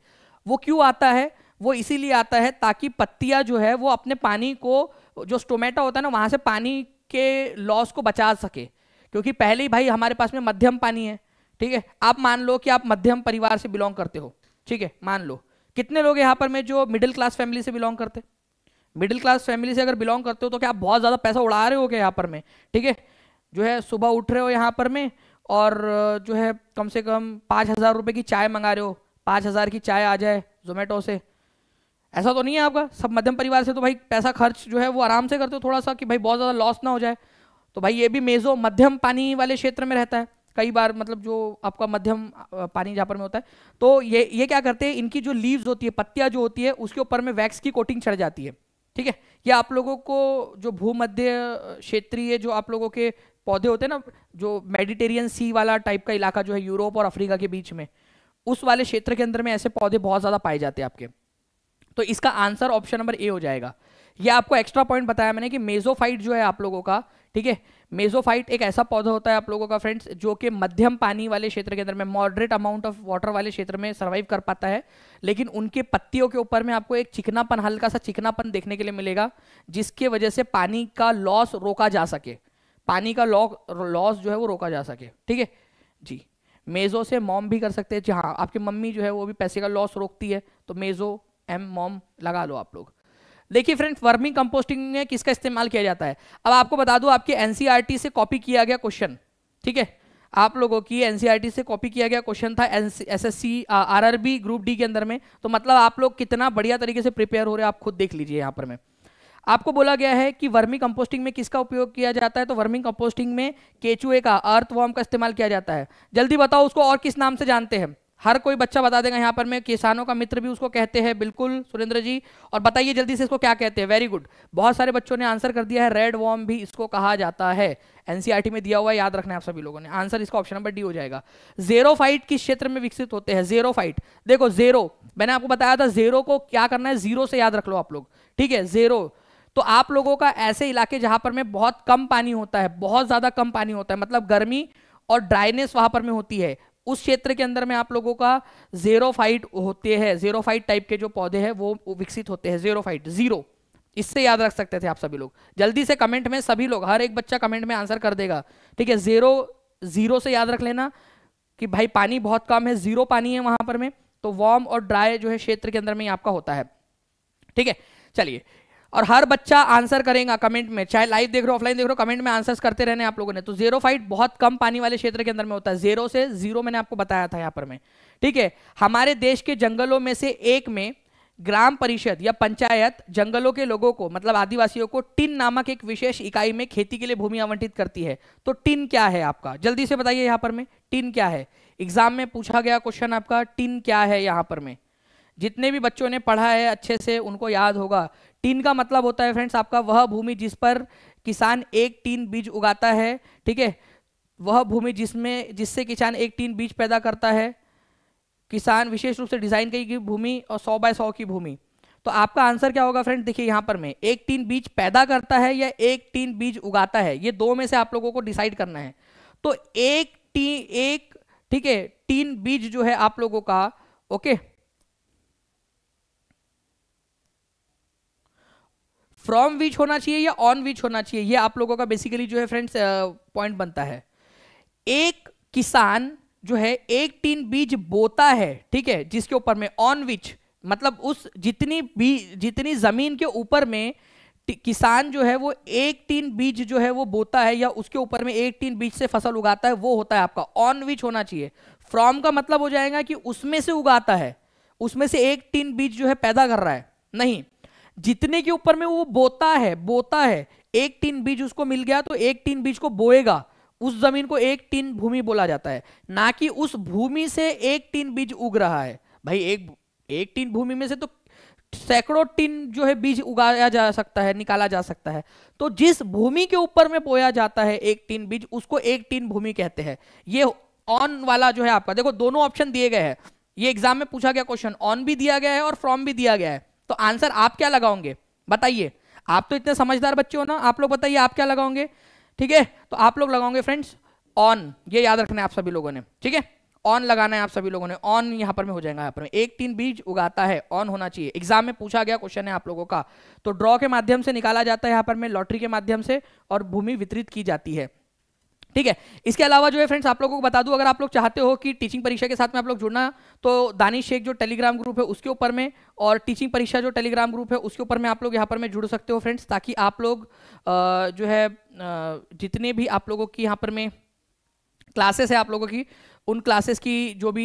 वो क्यों आता है वो इसीलिए आता है ताकि पत्तियाँ जो है वो अपने पानी को जो स्टोमेटा होता है ना वहाँ से पानी के लॉस को बचा सके क्योंकि पहले ही भाई हमारे पास में मध्यम पानी है ठीक है आप मान लो कि आप मध्यम परिवार से बिलोंग करते हो ठीक है मान लो कितने लोग यहाँ पर में जो मिडिल क्लास फैमिली से बिलोंग करते हैं मिडिल क्लास फैमिली से अगर बिलोंग करते हो तो क्या आप बहुत ज़्यादा पैसा उड़ा रहे हो क्या यहाँ पर में ठीक है जो है सुबह उठ रहे हो यहाँ पर में और जो है कम से कम पाँच हज़ार रुपये की चाय मंगा रहे हो पाँच हज़ार की चाय आ जाए जोमेटो से ऐसा तो नहीं है आपका सब मध्यम परिवार से तो भाई पैसा खर्च जो है वो आराम से करते हो थोड़ा सा कि भाई बहुत ज़्यादा लॉस ना हो जाए तो भाई ये भी मेज़ो मध्यम पानी वाले क्षेत्र में रहता है कई बार मतलब जो आपका मध्यम पानी जहाँ पर में होता है तो ये ये क्या करते हैं इनकी जो लीव्स होती है पत्तियाँ जो होती है उसके ऊपर में वैक्स की कोटिंग चढ़ जाती है ठीक है या आप लोगों को जो भूमध्य क्षेत्रीय जो आप लोगों के पौधे होते हैं ना जो मेडिटेरियन सी वाला टाइप का इलाका जो है यूरोप और अफ्रीका के बीच में उस वाले क्षेत्र के अंदर में ऐसे पौधे बहुत ज़्यादा पाए जाते हैं आपके तो इसका आंसर ऑप्शन नंबर ए हो जाएगा यह आपको एक्स्ट्रा पॉइंट बताया मैंने कि मेजोफाइट जो है आप लोगों का ठीक है मेजोफाइट एक ऐसा पौधा होता है आप लोगों का फ्रेंड्स जो कि मध्यम पानी वाले क्षेत्र के अंदर में मॉडरेट अमाउंट ऑफ वाटर वाले क्षेत्र में सर्वाइव कर पाता है लेकिन उनके पत्तियों के ऊपर में आपको एक चिकनापन हल्का सा चिकनापन देखने के लिए मिलेगा जिसके वजह से पानी का लॉस रोका जा सके पानी का लॉस जो है वो रोका जा सके ठीक है जी मेज़ो से मॉम भी कर सकते हैं जी हाँ आपकी मम्मी जो है वो भी पैसे का लॉस रोकती है तो मेज़ो एम मॉम लगा लो आप लोग देखिए फ्रेंड वर्मिंग कंपोस्टिंग में किसका इस्तेमाल किया जाता है अब आपको बता दूं आपके एनसीईआरटी e से कॉपी किया गया क्वेश्चन ठीक है आप लोगों की एनसीईआरटी e से कॉपी किया गया क्वेश्चन था एसएससी आरआरबी ग्रुप डी के अंदर में तो मतलब आप लोग कितना बढ़िया तरीके से प्रिपेयर हो रहे आप खुद देख लीजिए यहां पर मैं आपको बोला गया है कि वर्मी कंपोस्टिंग में किसका उपयोग किया जाता है तो वर्मी कंपोस्टिंग में केचुए का अर्थवॉर्म का इस्तेमाल किया जाता है जल्दी बताओ उसको और किस नाम से जानते हैं हर कोई बच्चा बता देगा यहाँ पर मैं किसानों का मित्र भी उसको कहते हैं बिल्कुल सुरेंद्र जी और बताइए जल्दी से इसको क्या कहते हैं वेरी गुड बहुत सारे बच्चों ने आंसर कर दिया है रेड वॉर्म भी इसको कहा जाता है एनसीईआरटी e में दिया हुआ है याद रखना है आप सभी लोगों ने आंसर इसका ऑप्शन नंबर डी हो जाएगा जेरो फाइट किस क्षेत्र में विकसित होते हैं जेरो फाइट देखो जेरो मैंने आपको बताया था जेरो को क्या करना है जीरो से याद रख लो आप लोग ठीक है जेरो तो आप लोगों का ऐसे इलाके जहां पर में बहुत कम पानी होता है बहुत ज्यादा कम पानी होता है मतलब गर्मी और ड्राइनेस वहां पर में होती है उस क्षेत्र के अंदर में आप लोगों का फाइट होते हैं फाइट टाइप के जो पौधे हैं वो विकसित होते हैं फाइट जीरो इससे याद रख सकते थे आप सभी लोग जल्दी से कमेंट में सभी लोग हर एक बच्चा कमेंट में आंसर कर देगा ठीक है जीरो जीरो से याद रख लेना कि भाई पानी बहुत कम है जीरो पानी है वहां पर में तो वार्म और ड्राई जो है क्षेत्र के अंदर में आपका होता है ठीक है चलिए और हर बच्चा आंसर करेगा कमेंट में चाहे लाइव देख रहे हो ऑफलाइन देख रहे हो कमेंट में आंसर्स करते रहने आप लोगों ने तो जीरो फाइट बहुत कम पानी वाले क्षेत्र के अंदर में होता है जीरो से जीरो मैंने आपको बताया था यहाँ पर मैं ठीक है हमारे देश के जंगलों में से एक में ग्राम परिषद या पंचायत जंगलों के लोगों को मतलब आदिवासियों को टिन नामक एक विशेष इकाई में खेती के लिए भूमि आवंटित करती है तो टिन क्या है आपका जल्दी से बताइए यहाँ पर में टिन क्या है एग्जाम में पूछा गया क्वेश्चन आपका टिन क्या है यहाँ पर में जितने भी बच्चों ने पढ़ा है अच्छे से उनको याद होगा टीन का मतलब होता है फ्रेंड्स आपका वह भूमि जिस पर किसान एक टीन बीज उगाता है ठीक है वह भूमि जिसमें जिससे किसान एक टीन बीज पैदा करता है किसान विशेष रूप से डिजाइन की भूमि और सौ बाय सौ की भूमि तो आपका आंसर क्या होगा फ्रेंड देखिए यहाँ पर मैं एक टीन बीज पैदा करता है या एक टीन बीज उगाता है ये दो में से आप लोगों को डिसाइड करना है तो एक टी एक ठीक है टीन बीज जो है आप लोगों का ओके okay? फ्रॉम विच होना चाहिए या ऑन विच होना चाहिए ये आप लोगों का बेसिकली जो है फ्रेंड्स पॉइंट बनता है एक किसान जो है एक टीन बीज बोता है ठीक है जिसके ऊपर में ऑन विच मतलब उस जितनी बीज जितनी जमीन के ऊपर में किसान जो है वो एक टीन बीज जो है वो बोता है या उसके ऊपर में एक टीन बीज से फसल उगाता है वो होता है आपका ऑन विच होना चाहिए फ्रॉम का मतलब हो जाएगा कि उसमें से उगाता है उसमें से एक टीन बीज जो है पैदा कर रहा है नहीं जितने के ऊपर में वो बोता है बोता है एक टीन बीज उसको मिल गया तो एक टीन बीज को बोएगा उस जमीन को एक टीन भूमि बोला जाता है ना कि उस भूमि से एक टीन बीज उग रहा है भाई एक एक टीन भूमि में से तो सैकड़ों टिन जो है बीज उगाया जा सकता है निकाला जा सकता है तो जिस भूमि के ऊपर में बोया जाता है एक टीन बीज उसको एक टीन भूमि कहते हैं ये ऑन वाला जो है आपका देखो दोनों ऑप्शन दिए गए हैं ये एग्जाम में पूछा गया क्वेश्चन ऑन भी दिया गया है और फ्रॉम भी दिया गया है तो आंसर आप क्या लगाओगे बताइए आप तो इतने समझदार बच्चे हो ना आप लोग बताइए आप क्या लगाओगे ठीक है तो आप लोग लगाओगे फ्रेंड्स ऑन ये याद रखना है आप सभी लोगों ने ठीक है ऑन लगाना है आप सभी लोगों ने ऑन यहां पर में हो जाएगा यहां पर में एक तीन बीज उगाता है ऑन होना चाहिए एग्जाम में पूछा गया क्वेश्चन है आप लोगों का तो ड्रॉ के माध्यम से निकाला जाता है यहां पर में लॉटरी के माध्यम से और भूमि वितरित की जाती है ठीक है इसके अलावा जो है फ्रेंड्स आप लोगों को बता दूं अगर आप लोग चाहते हो कि टीचिंग परीक्षा के साथ में आप लोग जुड़ना तो दानिश शेख जो टेलीग्राम ग्रुप है उसके ऊपर में और टीचिंग परीक्षा जो टेलीग्राम ग्रुप है उसके ऊपर में आप लोग यहाँ पर में जुड़ सकते हो फ्रेंड्स ताकि आप लोग जो है जितने भी आप लोगों की यहाँ पर में क्लासेस है आप लोगों की उन क्लासेस की जो भी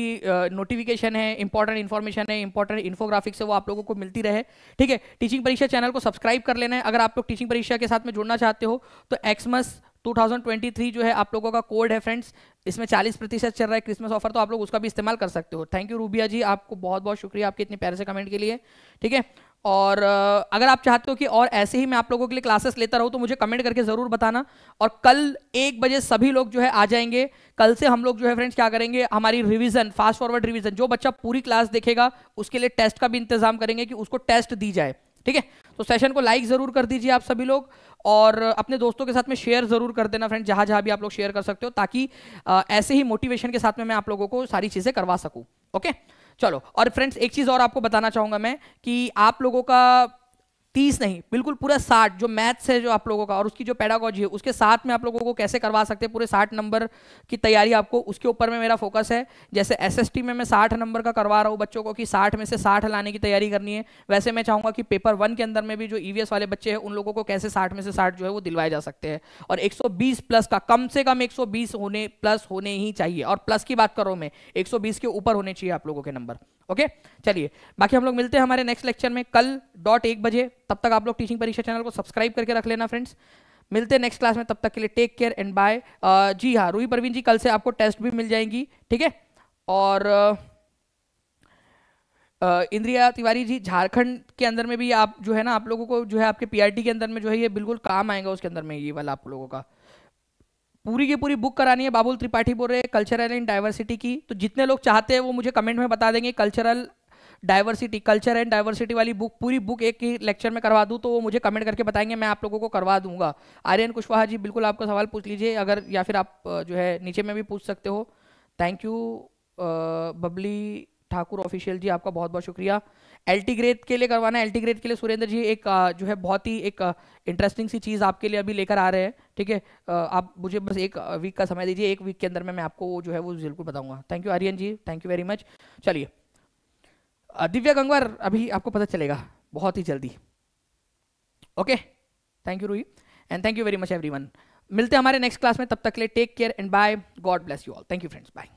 नोटिफिकेशन है इंपॉर्टेंट इन्फॉर्मेशन है इंपॉर्टेंट इन्फोग्राफिक्स है वो आप लोगों को मिलती रहे ठीक है टीचिंग परीक्षा चैनल को सब्सक्राइब कर लेना है अगर आप लोग टीचिंग परीक्षा के साथ में जुड़ना चाहते हो तो एक्समस 2023 जो है आप लोगों का कोड है फ्रेंड्स इसमें 40 प्रतिशत चल रहा है क्रिसमस ऑफर तो आप लोग उसका भी इस्तेमाल कर सकते हो थैंक यू रूबिया जी आपको बहुत बहुत शुक्रिया आपके इतने प्यारे से कमेंट के लिए ठीक है और अगर आप चाहते हो कि और ऐसे ही मैं आप लोगों के लिए क्लासेस लेता रहूं तो मुझे कमेंट करके ज़रूर बताना और कल एक बजे सभी लोग जो है आ जाएंगे कल से हम लोग जो है फ्रेंड्स क्या करेंगे हमारी रिवीजन फास्ट फॉरवर्ड रिवीजन जो बच्चा पूरी क्लास देखेगा उसके लिए टेस्ट का भी इंतजाम करेंगे कि उसको टेस्ट दी जाए ठीक है तो सेशन को लाइक ज़रूर कर दीजिए आप सभी लोग और अपने दोस्तों के साथ में शेयर ज़रूर कर देना फ्रेंड जहां जहां भी आप लोग शेयर कर सकते हो ताकि ऐसे ही मोटिवेशन के साथ में मैं आप लोगों को सारी चीज़ें करवा सकूं ओके चलो और फ्रेंड्स एक चीज़ और आपको बताना चाहूंगा मैं कि आप लोगों का तीस नहीं बिल्कुल पूरा साठ जो मैथ्स है जो आप लोगों का और उसकी जो पैडागॉजी है उसके साथ में आप लोगों को कैसे करवा सकते हैं पूरे साठ नंबर की तैयारी आपको उसके ऊपर में मेरा फोकस है जैसे एसएसटी में मैं साठ नंबर का करवा रहा हूँ बच्चों को कि साठ में से साठ लाने की तैयारी करनी है वैसे मैं चाहूँगा कि पेपर वन के अंदर में भी जो ई e वाले बच्चे हैं उन लोगों को कैसे साठ में से साठ जो है वो दिलवाए जा सकते हैं और एक प्लस का कम से कम एक होने प्लस होने ही चाहिए और प्लस की बात करो मैं एक के ऊपर होने चाहिए आप लोगों के नंबर ओके चलिए बाकी हम लोग मिलते हैं हमारे नेक्स्ट लेक्चर में कल डॉट एक बजे तब तक आप लोग टीचिंग परीक्षा चैनल को सब्सक्राइब करके रख लेना फ्रेंड्स मिलते हैं नेक्स्ट क्लास में तब तक के लिए टेक केयर एंड बाय जी हाँ रूही परवीन जी कल से आपको टेस्ट भी मिल जाएंगी ठीक है और इंद्रिया तिवारी जी झारखंड के अंदर में भी आप जो है ना आप लोगों को जो है आपके पीआरटी के अंदर में जो है ये बिल्कुल काम आएगा उसके अंदर में ये वाला आप लोगों का पूरी की पूरी बुक करानी है बाबुल त्रिपाठी बोल रहे हैं कल्चरल एंड डाइवर्सिटी की तो जितने लोग चाहते हैं वो मुझे कमेंट में बता देंगे cultural diversity culture and diversity वाली बुक पूरी बुक एक ही लेक्चर में करवा दूँ तो वो मुझे कमेंट करके बताएंगे मैं आप लोगों को करवा दूंगा आर्यन कुशवाहा जी बिल्कुल आपका सवाल पूछ लीजिए अगर या फिर आप जो है नीचे में भी पूछ सकते हो thank you Babli Thakur official ji आपका बहुत बहुत शुक्रिया एल्टीग्रेड के लिए करवाना है एल्टीग्रेड के लिए सुरेंद्र जी एक जो है बहुत ही एक इंटरेस्टिंग सी चीज़ आपके लिए अभी लेकर आ रहे हैं ठीक है आप मुझे बस एक वीक का समय दीजिए एक वीक के अंदर में मैं आपको वो जो है वो बिल्कुल बताऊंगा thank you Aryan ji thank you very much चलिए दिव्या गंगवार अभी आपको पता चलेगा बहुत ही जल्दी okay thank you Roohi and thank you very much every मिलते हैं हमारे नेक्स्ट क्लास में तब तक के लिए take care and bye God bless you all thank you friends bye